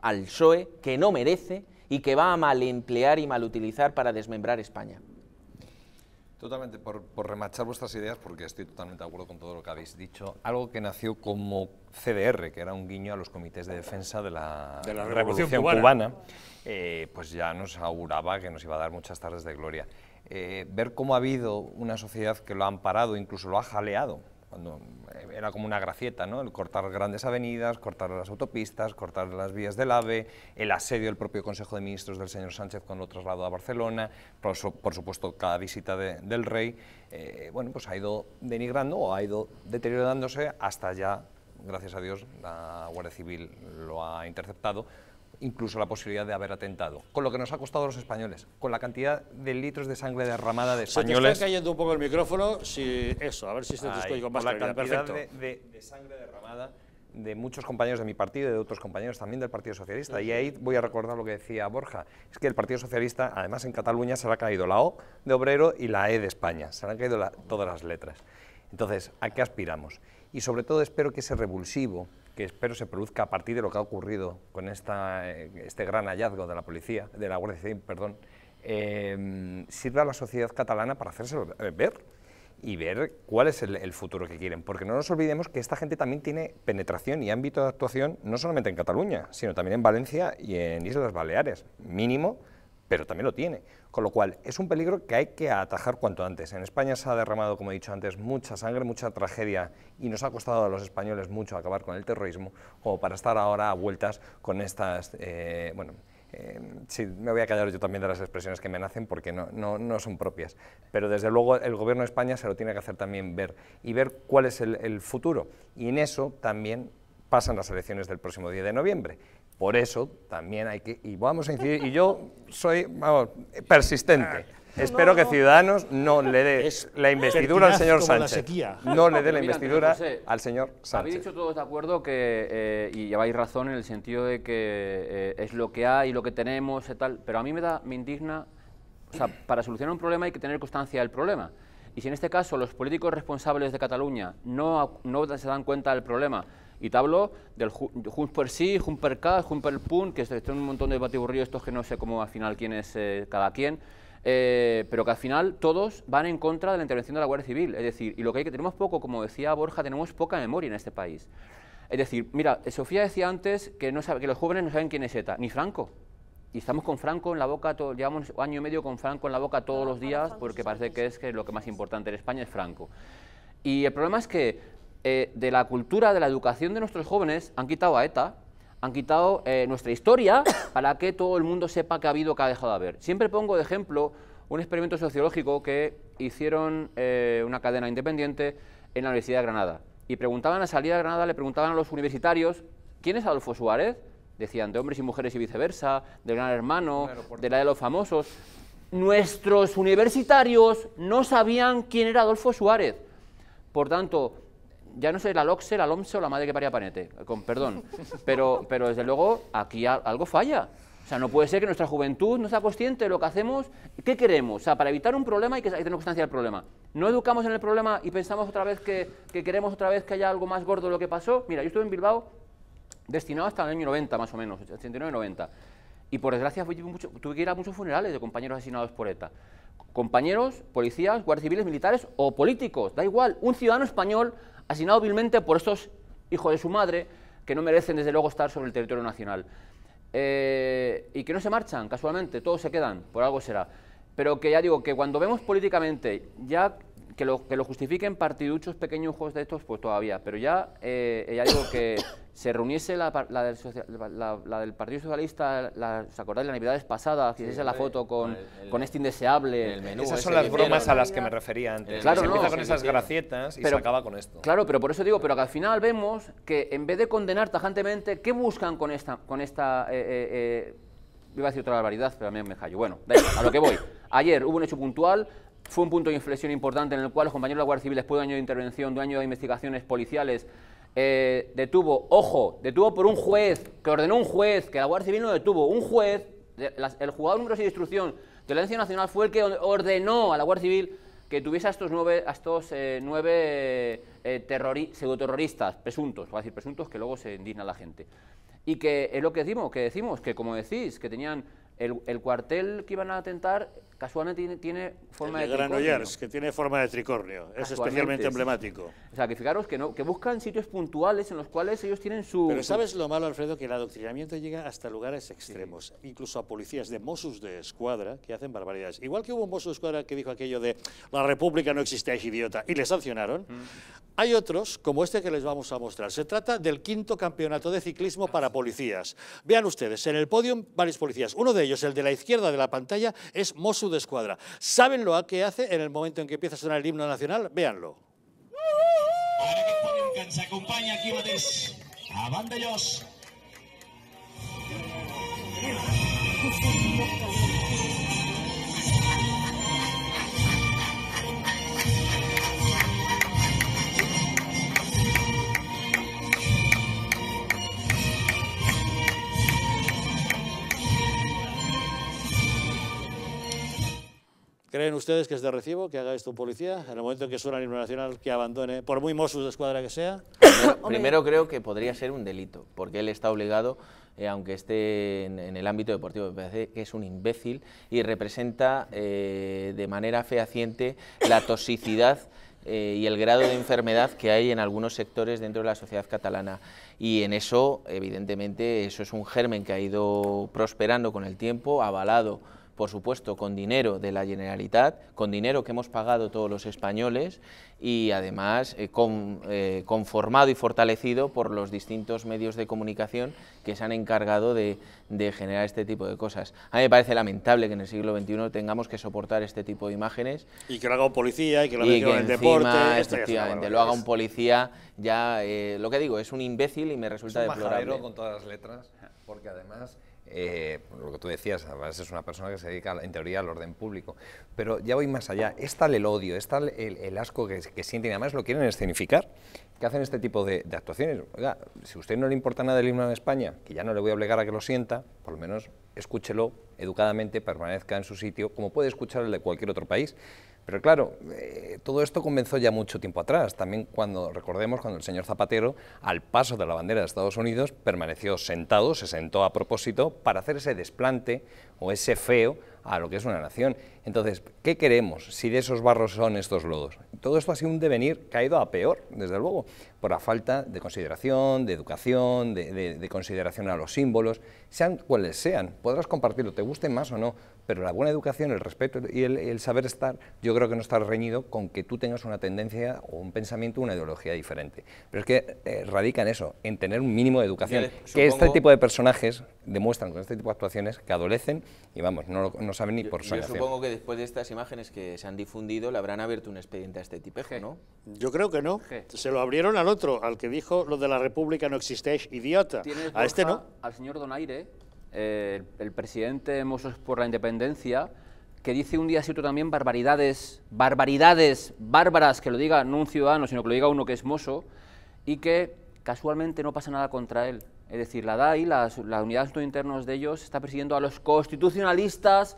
al PSOE que no merece y que va a malemplear y mal utilizar para desmembrar España. Totalmente, por, remachar vuestras ideas, porque estoy totalmente de acuerdo con todo lo que habéis dicho, algo que nació como CDR, que era un guiño a los comités de defensa de la, Revolución, Cubana, eh, pues ya nos auguraba que nos iba a dar muchas tardes de gloria. Eh, ver cómo ha habido una sociedad que lo ha amparado, incluso lo ha jaleado, eh, era como una gracieta, ¿no? el cortar grandes avenidas, cortar las autopistas, cortar las vías del AVE, el asedio del propio Consejo de Ministros del señor Sánchez cuando lo trasladó a Barcelona, por, supuesto cada visita del rey, eh, bueno, pues ha ido denigrando o ha ido deteriorándose hasta ya, gracias a Dios, la Guardia Civil lo ha interceptado incluso la posibilidad de haber atentado. Con lo que nos ha costado a los españoles, con la cantidad de litros de sangre derramada de españoles. Se está cayendo un poco el micrófono, si eso, a ver si estoy con más con la cantidad de, sangre derramada de muchos compañeros de mi partido y de otros compañeros también del Partido Socialista. Y ahí voy a recordar lo que decía Borja. Es que el Partido Socialista, además en Cataluña, se le ha caído la O de obrero y la E de España. Se han caído todas las letras. Entonces, ¿a qué aspiramos? Y sobre todo espero que ese revulsivo, que espero se produzca a partir de lo que ha ocurrido con esta, eh, este gran hallazgo de la policía, de la Guardia Civil, perdón, eh, sirva a la sociedad catalana para hacerse eh, ver y ver cuál es el, el, futuro que quieren. Porque no nos olvidemos que esta gente también tiene penetración y ámbito de actuación no solamente en Cataluña, sino también en Valencia y en Islas Baleares. Mínimo pero también lo tiene. Con lo cual, es un peligro que hay que atajar cuanto antes. En España se ha derramado, como he dicho antes, mucha sangre, mucha tragedia y nos ha costado a los españoles mucho acabar con el terrorismo como para estar ahora a vueltas con estas... Eh, bueno, eh, sí, me voy a callar yo también de las expresiones que me nacen porque no, son propias. Pero desde luego el gobierno de España se lo tiene que hacer también ver y ver cuál es el, el futuro. Y en eso también pasan las elecciones del próximo día de noviembre. Por eso también hay que, y vamos a incidir, y yo soy, vamos, persistente. Ah, Espero que Ciudadanos no le dé la investidura al señor Sánchez. No le dé la investidura al señor Sánchez. Habéis dicho todos de acuerdo que, eh, y lleváis razón en el sentido de que eh, es lo que hay, lo que tenemos y eh, tal, pero a mí me, da, me indigna, o sea, para solucionar un problema hay que tener constancia del problema. Y si en este caso los políticos responsables de Cataluña no, no se dan cuenta del problema, y te hablo del Jumper sí, Jumper K, Junper Pun, que son un montón de batiburrillos estos que no sé cómo al final quién es eh, cada quien. Eh, pero que al final todos van en contra de la intervención de la Guardia Civil. Es decir, y lo que hay que tenemos poco, como decía Borja, tenemos poca memoria en este país. Es decir, mira, Sofía decía antes que, no sabe, que los jóvenes no saben quién es ETA, ni Franco. Y estamos con Franco en la boca, todo, llevamos año y medio con Franco en la boca todos los días, porque parece que es que lo que más importante en España es Franco. Y el problema es que eh, de la cultura, de la educación de nuestros jóvenes, han quitado a ETA, han quitado eh, nuestra historia *coughs* para que todo el mundo sepa que ha habido, que ha dejado de haber. Siempre pongo de ejemplo un experimento sociológico que hicieron eh, una cadena independiente en la Universidad de Granada. Y preguntaban a salida de Granada, le preguntaban a los universitarios, ¿quién es Adolfo Suárez? Decían, de hombres y mujeres y viceversa, del gran hermano, de la de los famosos. Nuestros universitarios no sabían quién era Adolfo Suárez. Por tanto, ya no sé, la LOXE, la LOMSE o la madre que paría panete, con perdón, pero, pero desde luego aquí algo falla. O sea, no puede ser que nuestra juventud no sea consciente de lo que hacemos. ¿Qué queremos? O sea, para evitar un problema hay que, hay que tener constancia del problema. No educamos en el problema y pensamos otra vez que, queremos otra vez que haya algo más gordo de lo que pasó. Mira, yo estuve en Bilbao destinado hasta el año 90, más o menos, 89-90. Y por desgracia tuve que ir a muchos funerales de compañeros asesinados por ETA. Compañeros, policías, guardias civiles, militares o políticos, da igual. Un ciudadano español Asignado vilmente por estos hijos de su madre, que no merecen desde luego estar sobre el territorio nacional. Eh, y que no se marchan casualmente, todos se quedan, por algo será. Pero que ya digo, que cuando vemos políticamente, ya que lo, que lo justifiquen partiduchos pequeños de estos, pues todavía. Pero ya, eh, ya digo que se reuniese la, del, Partido Socialista, ¿os acordáis? Las navidades pasadas, que hiciese la foto con, con este indeseable. esas son las bromas a las que me refería antes. se empieza con esas gracietas y pero, se acaba con esto. Claro, pero por eso digo, pero que al final vemos que en vez de condenar tajantemente, ¿qué buscan con esta... Con esta eh, eh, eh? iba a decir otra barbaridad, pero a mí me callo. Bueno, a lo que voy. Ayer hubo un hecho puntual, fue un punto de inflexión importante en el cual los compañeros de la Guardia Civil, después de un año de intervención, de un año de investigaciones policiales, eh, detuvo, ojo, detuvo por un juez, que ordenó un juez, que la Guardia Civil no detuvo, un juez, el jugador número y de instrucción de la Nacional fue el que ordenó a la Guardia Civil que tuviese a estos nueve, a estos, eh, nueve eh, presuntos, voy a decir presuntos, que luego se indigna la gente. Y que es lo que decimos, que decimos, que como decís, que tenían el, el cuartel que iban a atentar Casuana tiene, forma de, de Granollers, que tiene forma de tricornio, es especialmente emblemático. O sea, que fijaros que, no, que buscan sitios puntuales en los cuales ellos tienen su... Pero ¿sabes lo malo, Alfredo? Que el adoctrinamiento llega hasta lugares extremos, incluso a policías de Mossos de Escuadra que hacen barbaridades. Igual que hubo un Mossos de Escuadra que dijo aquello de la república no existe, es idiota, y le sancionaron, mm. Hay otros, como este que les vamos a mostrar. Se trata del quinto campeonato de ciclismo para policías. Vean ustedes, en el podium varios policías. Uno de ellos, el de la izquierda de la pantalla, es Mosu de Escuadra. ¿Saben lo que hace en el momento en que empieza a sonar el himno nacional? Véanlo. Para que aquí a ¿Creen ustedes que es de recibo que haga esto un policía? En el momento en que suena el nivel nacional, que abandone, por muy mosus de escuadra que sea. Primero creo que podría ser un delito, porque él está obligado, eh, aunque esté en, el ámbito deportivo, que es un imbécil y representa eh, de manera fehaciente la toxicidad eh, y el grado de enfermedad que hay en algunos sectores dentro de la sociedad catalana. Y en eso, evidentemente, eso es un germen que ha ido prosperando con el tiempo, avalado por supuesto con dinero de la Generalitat, con dinero que hemos pagado todos los españoles y además eh, eh, conformado y fortalecido por los distintos medios de comunicación que se han encargado de, generar este tipo de cosas. A mí me parece lamentable que en el siglo XXI tengamos que soportar este tipo de imágenes. Y que lo haga un policía y que lo haga en el deporte. Efectivamente, lo haga un policía ya, eh, lo que digo, es un imbécil y me resulta es un deplorable. con todas las letras, porque además... Eh, lo que tú decías, además es una persona que se dedica en teoría al orden público, pero ya voy más allá, es tal el odio, es tal el, asco que, que, sienten, además lo quieren escenificar, que hacen este tipo de, actuaciones. Oiga, si a usted no le importa nada el himno de España, que ya no le voy a obligar a que lo sienta, por lo menos escúchelo educadamente, permanezca en su sitio, como puede escuchar el de cualquier otro país. Pero claro, eh, todo esto comenzó ya mucho tiempo atrás, también cuando, recordemos, cuando el señor Zapatero, al paso de la bandera de Estados Unidos, permaneció sentado, se sentó a propósito para hacer ese desplante o ese feo a lo que es una nación. Entonces, ¿qué queremos si de esos barros son estos lodos? Todo esto ha sido un devenir caído a peor, desde luego, por la falta de consideración, de educación, de, consideración a los símbolos, sean cuales sean. Podrás compartirlo, te guste más o no, pero la buena educación, el respeto y el, saber estar, yo creo que no está reñido con que tú tengas una tendencia o un pensamiento, una ideología diferente. Pero es que eh, radica en eso, en tener un mínimo de educación. Que este tipo de personajes demuestran con este tipo de actuaciones que adolecen y vamos, no, no saben ni por Yo supongo que después de estas imágenes que se han difundido le habrán abierto un expediente a este tipo, ¿no? Yo creo que no. Se lo abrieron al otro, al que dijo lo de la República no existéis, idiota. A este no. Al señor Donaire, eh, el, presidente de por la Independencia, que dice un día sí otro también barbaridades, barbaridades, bárbaras, que lo diga no un ciudadano, sino que lo diga uno que es mozo, y que casualmente no pasa nada contra él. Es decir, la DAI, las, unidades Unidad de Internos de ellos, está persiguiendo a los constitucionalistas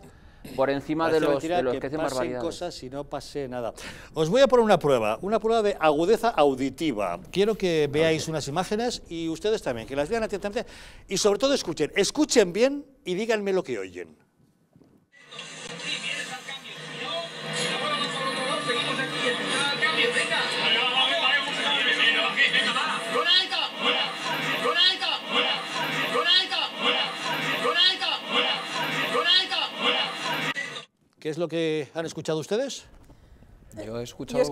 por encima de los, de que, que hacen pasen cosas y no pase nada. Os voy a poner una prueba, una prueba de agudeza auditiva. Quiero que ah, veáis unas imágenes y ustedes también, que las vean atentamente y sobre todo escuchen. Escuchen bien y díganme lo que oyen. ¿Qué es lo que han escuchado ustedes? Yo he eh, escuchado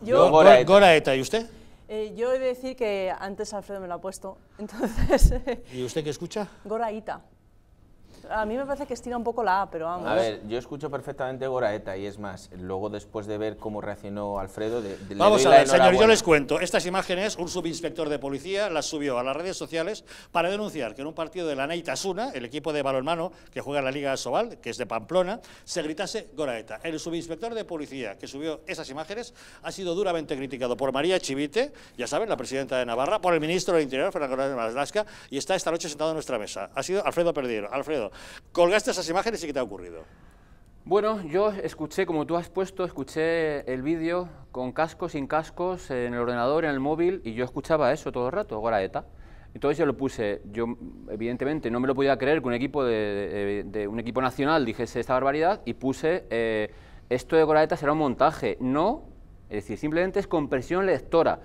yo Yo, ¿y usted? Eh, yo he de decir que antes Alfredo me lo ha puesto, *laughs* entonces... ¿Y usted qué escucha? Goraita. A mí me parece que estira un poco la A, pero vamos. A ver, yo escucho perfectamente Goraeta y es más, luego después de ver cómo reaccionó Alfredo... De, de, vamos a ver, señor, yo les cuento. Estas imágenes, un subinspector de policía las subió a las redes sociales para denunciar que en un partido de la Neitasuna, el equipo de balonmano que juega en la Liga Sobal, que es de Pamplona, se gritase Goraeta. El subinspector de policía que subió esas imágenes ha sido duramente criticado por María Chivite, ya saben, la presidenta de Navarra, por el ministro del Interior, Fernando de Malasca, y está esta noche sentado en nuestra mesa. Ha sido Alfredo perdido Alfredo, Colgaste esas imágenes y ¿qué te ha ocurrido? Bueno, yo escuché, como tú has puesto, escuché el vídeo con cascos, sin cascos, en el ordenador, en el móvil, y yo escuchaba eso todo el rato, y Entonces yo lo puse, yo evidentemente no me lo podía creer que un equipo, de, un equipo nacional dijese esta barbaridad, y puse, eh, esto de Goraeta será un montaje, no, es decir, simplemente es compresión lectora.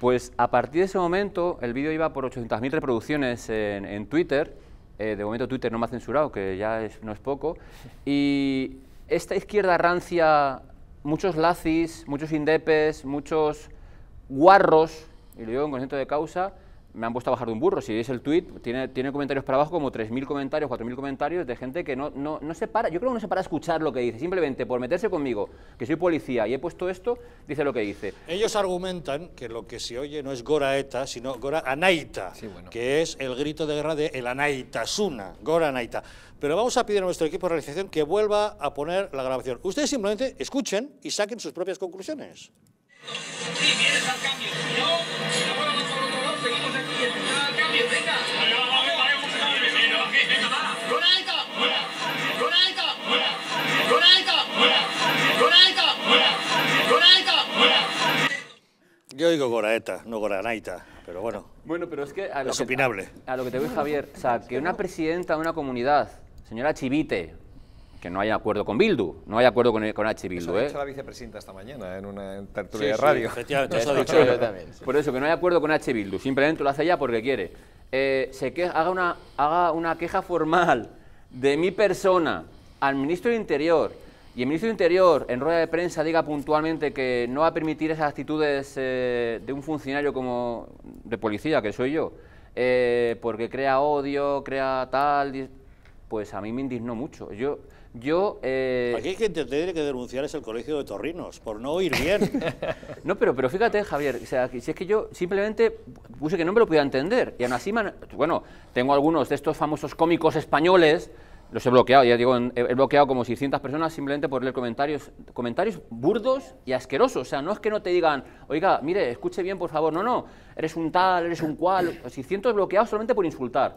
Pues a partir de ese momento, el vídeo iba por 800.000 reproducciones en Twitter, eh, de momento Twitter no me ha censurado, que ya es, no es poco. Y esta izquierda rancia, muchos lazis, muchos indepes, muchos guarros, y lo digo en concepto de causa, me han puesto a bajar de un burro. Si veis el tweet, tiene, tiene comentarios para abajo como 3.000 comentarios, 4.000 comentarios de gente que no, no, no, se para. Yo creo que no se para a escuchar lo que dice. Simplemente por meterse conmigo, que soy policía y he puesto esto, dice lo que dice. Ellos argumentan que lo que se oye no es Gora Eta, sino Gora Anaita, que es el grito de guerra de el Anaitasuna, Gora Anaita. Pero vamos a pedir a nuestro equipo de realización que vuelva a poner la grabación. Ustedes simplemente escuchen y saquen sus propias conclusiones. Yo digo Goraeta, no Goranaita, pero bueno. Bueno, pero es que... A lo opinable. A, lo que te voy, Javier, o sea, que una presidenta de una comunidad, señora Chivite, no hay acuerdo con Bildu, no hay acuerdo con, H. Bildu. Eso ha ¿eh? dicho la vicepresidenta esta mañana en una tertulia de radio. Por eso, que no hay acuerdo con H. Bildu, simplemente lo hace ya porque quiere. Eh, se que, haga, una, haga una queja formal de mi persona al ministro de Interior y el ministro de Interior en rueda de prensa diga puntualmente que no va a permitir esas actitudes eh, de un funcionario como de policía, que soy yo, porque crea odio, crea tal, pues a mí me indignó mucho. Yo, yo, eh, Aquí hay que tiene que denunciar es el colegio de torrinos, por no oír bien. *laughs* no, pero, pero fíjate, Javier, o sea, si es que yo simplemente puse que no me lo podía entender. Y aún así, bueno, tengo algunos de estos famosos cómicos españoles, los he bloqueado, ya digo, he bloqueado como 600 personas simplemente por leer comentarios, comentarios burdos y asquerosos. O sea, no es que no te digan, oiga, mire, escuche bien, por favor, no, no, eres un tal, eres un cual. 600 bloqueados solamente por insultar.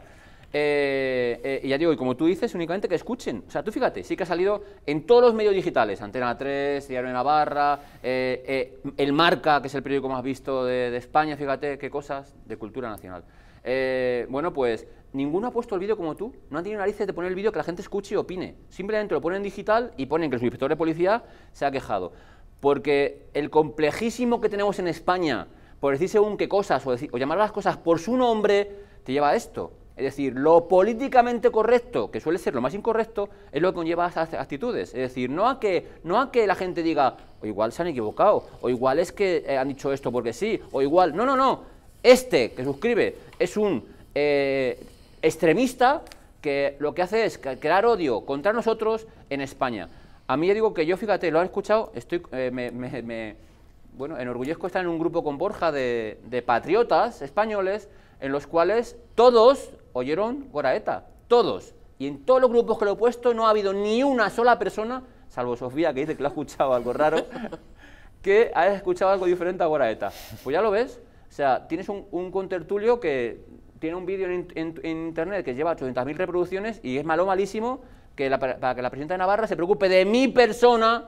Eh, eh, y ya digo, y como tú dices, únicamente que escuchen. O sea, tú fíjate, sí que ha salido en todos los medios digitales, Antena 3, Diario de Navarra, eh, El Marca, que es el periódico más visto de, España, fíjate qué cosas de cultura nacional. bueno, pues ninguno ha puesto el vídeo como tú, no han tenido narices de poner el vídeo que la gente escuche y opine. Simplemente lo ponen en digital y ponen que el inspector de policía se ha quejado. Porque el complejísimo que tenemos en España por decir según qué cosas o, o llamar las cosas por su nombre, te lleva a esto. Es decir, lo políticamente correcto, que suele ser lo más incorrecto, es lo que conlleva a esas actitudes. Es decir, no a que, no que la gente diga, o igual se han equivocado, o igual es que eh, han dicho esto porque sí, o igual. No, no, no. Este que suscribe es un eh, extremista que lo que hace es crear odio contra nosotros en España. A mí ya digo que yo, fíjate, lo han escuchado, estoy, eh, me, bueno, enorgullezco estar en un grupo con Borja de, de patriotas españoles en los cuales todos Oyeron Goraeta, todos. Y en todos los grupos que lo he puesto no ha habido ni una sola persona, salvo Sofía que dice que lo ha escuchado algo raro, *laughs* que ha escuchado algo diferente a Goraeta. Pues ya lo ves, o sea, tienes un, contertulio que tiene un vídeo en, internet que lleva 800.000 reproducciones y es malo malísimo que para que la presidenta de Navarra se preocupe de mi persona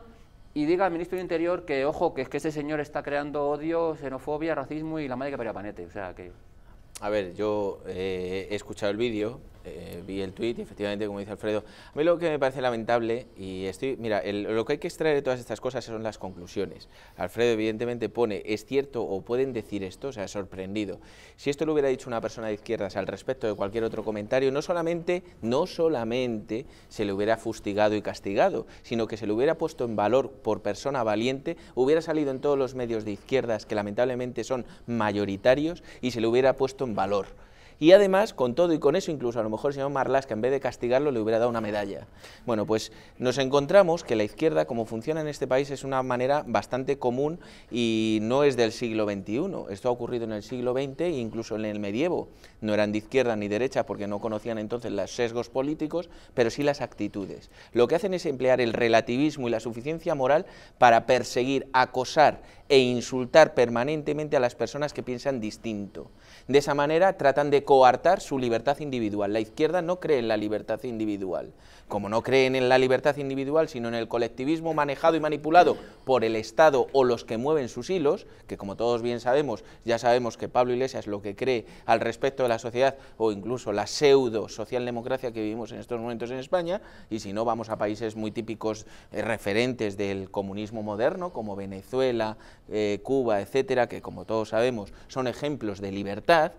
y diga al ministro del Interior que, ojo, que es que ese señor está creando odio, xenofobia, racismo y la madre que a panete. O sea, que... A ver, yo eh, he escuchado el vídeo, eh, vi el tuit y efectivamente, como dice Alfredo, a mí lo que me parece lamentable y estoy, mira, lo que hay que extraer de todas estas cosas son las conclusiones. Alfredo evidentemente pone, es cierto o pueden decir esto, o sea, sorprendido. Si esto lo hubiera dicho una persona de izquierdas al respecto de cualquier otro comentario, no solamente, no solamente se le hubiera fustigado y castigado, sino que se le hubiera puesto en valor por persona valiente, hubiera salido en todos los medios de izquierdas que lamentablemente son mayoritarios y se le hubiera puesto en valor. Y además, con todo y con eso, incluso a lo mejor el señor Marlaska, en vez de castigarlo, le hubiera dado una medalla. Bueno, pues nos encontramos que la izquierda, como funciona en este país, es una manera bastante común y no es del siglo XXI. Esto ha ocurrido en el siglo XX e incluso en el medievo. No eran de izquierda ni derecha porque no conocían entonces los sesgos políticos, pero sí las actitudes. Lo que hacen es emplear el relativismo y la suficiencia moral para perseguir, acosar e insultar permanentemente a las personas que piensan distinto. De esa manera tratan de coartar su libertad individual. La izquierda no cree en la libertad individual. Como no creen en la libertad individual, sino en el colectivismo manejado y manipulado por el Estado o los que mueven sus hilos, que como todos bien sabemos, ya sabemos que Pablo Iglesias lo que cree al respecto de la sociedad o incluso la pseudo socialdemocracia que vivimos en estos momentos en España, y si no vamos a países muy típicos eh, referentes del comunismo moderno, como Venezuela, eh, Cuba, etcétera, que como todos sabemos son ejemplos de libertad,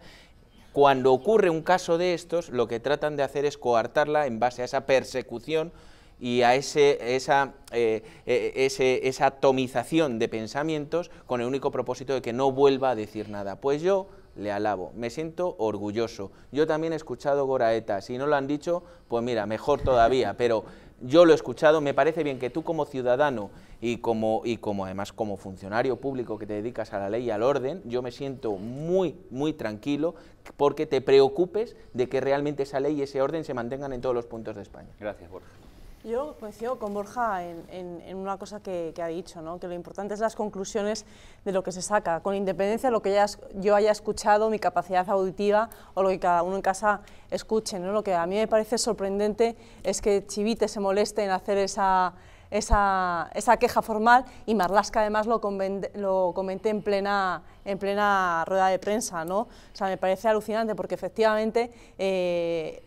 cuando ocurre un caso de estos, lo que tratan de hacer es coartarla en base a esa persecución y a ese, esa, eh, e, e, esa atomización de pensamientos con el único propósito de que no vuelva a decir nada. Pues yo le alabo, me siento orgulloso. Yo también he escuchado Goraeta, si no lo han dicho, pues mira, mejor todavía, *laughs* pero yo lo he escuchado, me parece bien que tú como ciudadano y como, y como además como funcionario público que te dedicas a la ley y al orden, yo me siento muy, muy tranquilo porque te preocupes de que realmente esa ley y ese orden se mantengan en todos los puntos de España. Gracias, Borja. Yo coincido con Borja en, una cosa que, ha dicho, ¿no? que lo importante es las conclusiones de lo que se saca, con independencia de lo que yo haya escuchado, mi capacidad auditiva o lo que cada uno en casa escuche. Lo que a mí me parece sorprendente es que Chivite se moleste en hacer esa, esa, queja formal y Marlaska además lo, lo comenté en plena, en plena rueda de prensa, ¿no? O sea, me parece alucinante porque efectivamente... Eh,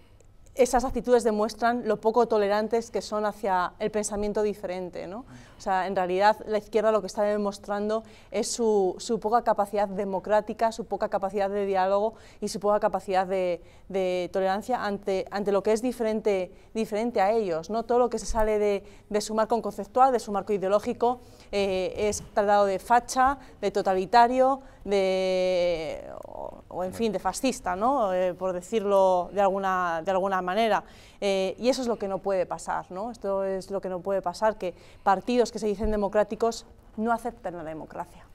esas actitudes demuestran lo poco tolerantes que son hacia el pensamiento diferente. ¿no? en realidad la izquierda lo que está demostrando es su, poca capacidad democrática, su poca capacidad de diálogo y su poca capacidad de, tolerancia ante, ante lo que es diferente, diferente a ellos. ¿no? Todo lo que se sale de, su marco conceptual, de su marco ideológico, eh, es tratado de facha, de totalitario, de, o, en fin, de fascista, eh, por decirlo de alguna, de alguna manera. Eh, y eso es lo que no puede pasar. ¿no? Esto es lo que no puede pasar, que partidos que se dicen democráticos no aceptan la democracia.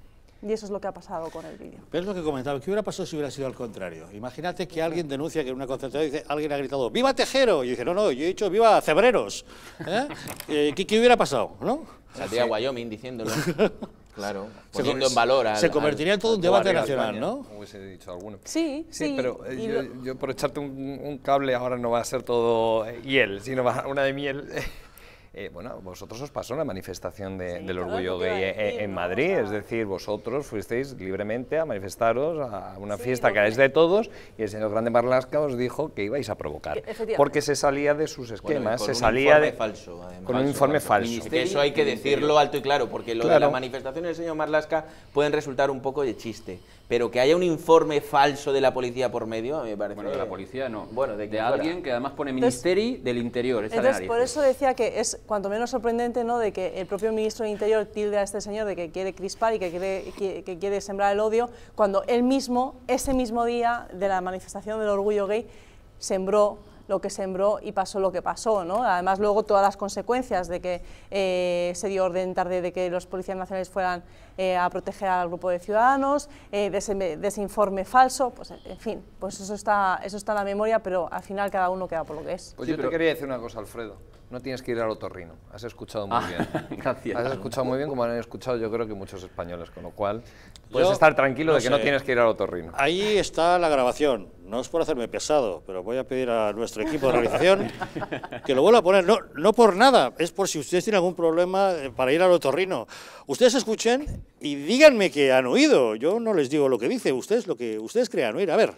Y eso es lo que ha pasado con el vídeo. Pero es lo que comentaba, ¿qué hubiera pasado si hubiera sido al contrario? Imagínate que alguien denuncia que en una concentración dice, alguien ha gritado, ¡Viva Tejero! Y dice, no, no, yo he dicho, ¡Viva Cebreros! ¿Eh? *laughs* eh, qué hubiera pasado? ¿No? Saldría Wyoming diciéndolo. *laughs* Claro, poniendo en valor Se convertiría en todo un debate nacional, ¿no? ¿no? dicho alguno. Sí, sí. pero eh, yo, por echarte un, cable ahora no va a ser todo eh, hiel, sino una de miel. *laughs* eh, bueno, vosotros os pasó una manifestación del orgullo gay eh, en, Madrid, es decir, vosotros fuisteis libremente a manifestaros a una fiesta que es de todos y el señor Grande Marlasca os dijo que ibais a provocar, porque se salía de sus esquemas, se salía de... Falso, además, con un informe falso. eso hay que decirlo alto y claro, porque lo de las manifestaciones del señor Marlasca pueden resultar un poco de chiste pero que haya un informe falso de la policía por medio, a mí me parece... Bueno, de la policía no, bueno, de, alguien que además pone Ministeri del Interior. Entonces, por eso decía que es cuanto menos sorprendente ¿no? de que el propio ministro del Interior tilde a este señor de que quiere crispar y que quiere, que quiere sembrar el odio, cuando él mismo, ese mismo día de la manifestación del orgullo gay, sembró lo que sembró y pasó lo que pasó. ¿no? Además, luego todas las consecuencias de que eh, se dio orden tarde de que los policías nacionales fueran eh, a proteger al grupo de ciudadanos, eh, de, ese, informe falso, pues en fin, pues eso está, eso está en la memoria, pero al final cada uno queda por lo que es. Pues yo te quería decir una cosa, Alfredo. No tienes que ir al otorrino. Has escuchado muy ah, bien. *laughs* Gracias. Has escuchado muy bien como han escuchado yo creo que muchos españoles, con lo cual puedes estar tranquilo de que no tienes que ir al otorrino. Ahí está la grabación no es por hacerme pesado, pero voy a pedir a nuestro equipo de realización que lo vuelva a poner. No, por nada, es por si ustedes tienen algún problema eh, para ir al otorrino. Ustedes escuchen y díganme que han oído. Yo no les digo lo que dice, ustedes lo que ustedes crean oír. A ver.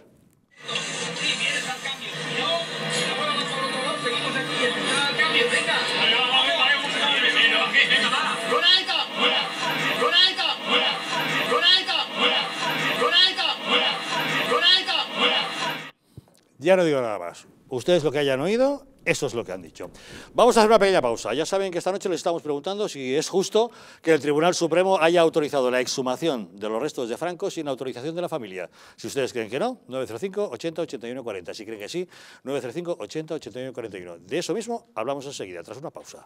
Ya no digo nada más. Ustedes lo que hayan oído, eso es lo que han dicho. Vamos a hacer una pequeña pausa. Ya saben que esta noche les estamos preguntando si es justo que el Tribunal Supremo haya autorizado la exhumación de los restos de Franco sin autorización de la familia. Si ustedes creen que no, 905 80 81 40. Si creen que sí, 905 80 81 41. De eso mismo hablamos enseguida, tras una pausa.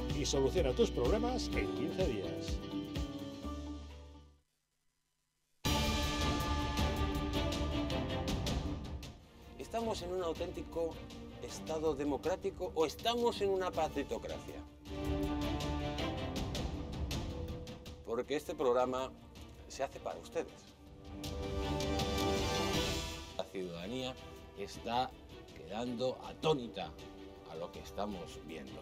y soluciona tus problemas en 15 días. ¿Estamos en un auténtico Estado democrático o estamos en una pacitocracia? Porque este programa se hace para ustedes. La ciudadanía está quedando atónita a lo que estamos viendo.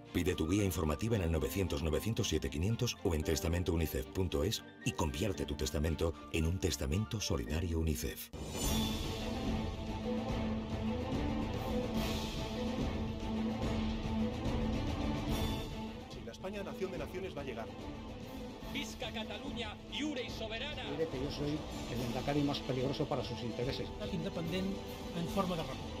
Pide tu guía informativa en el 900-907-500 o en testamentounicef.es y convierte tu testamento en un testamento solidario UNICEF. Si la España nación de naciones va a llegar. Visca Cataluña, Iure y soberana. Mire que yo soy el endacari más peligroso para sus intereses. Independiente en forma de república.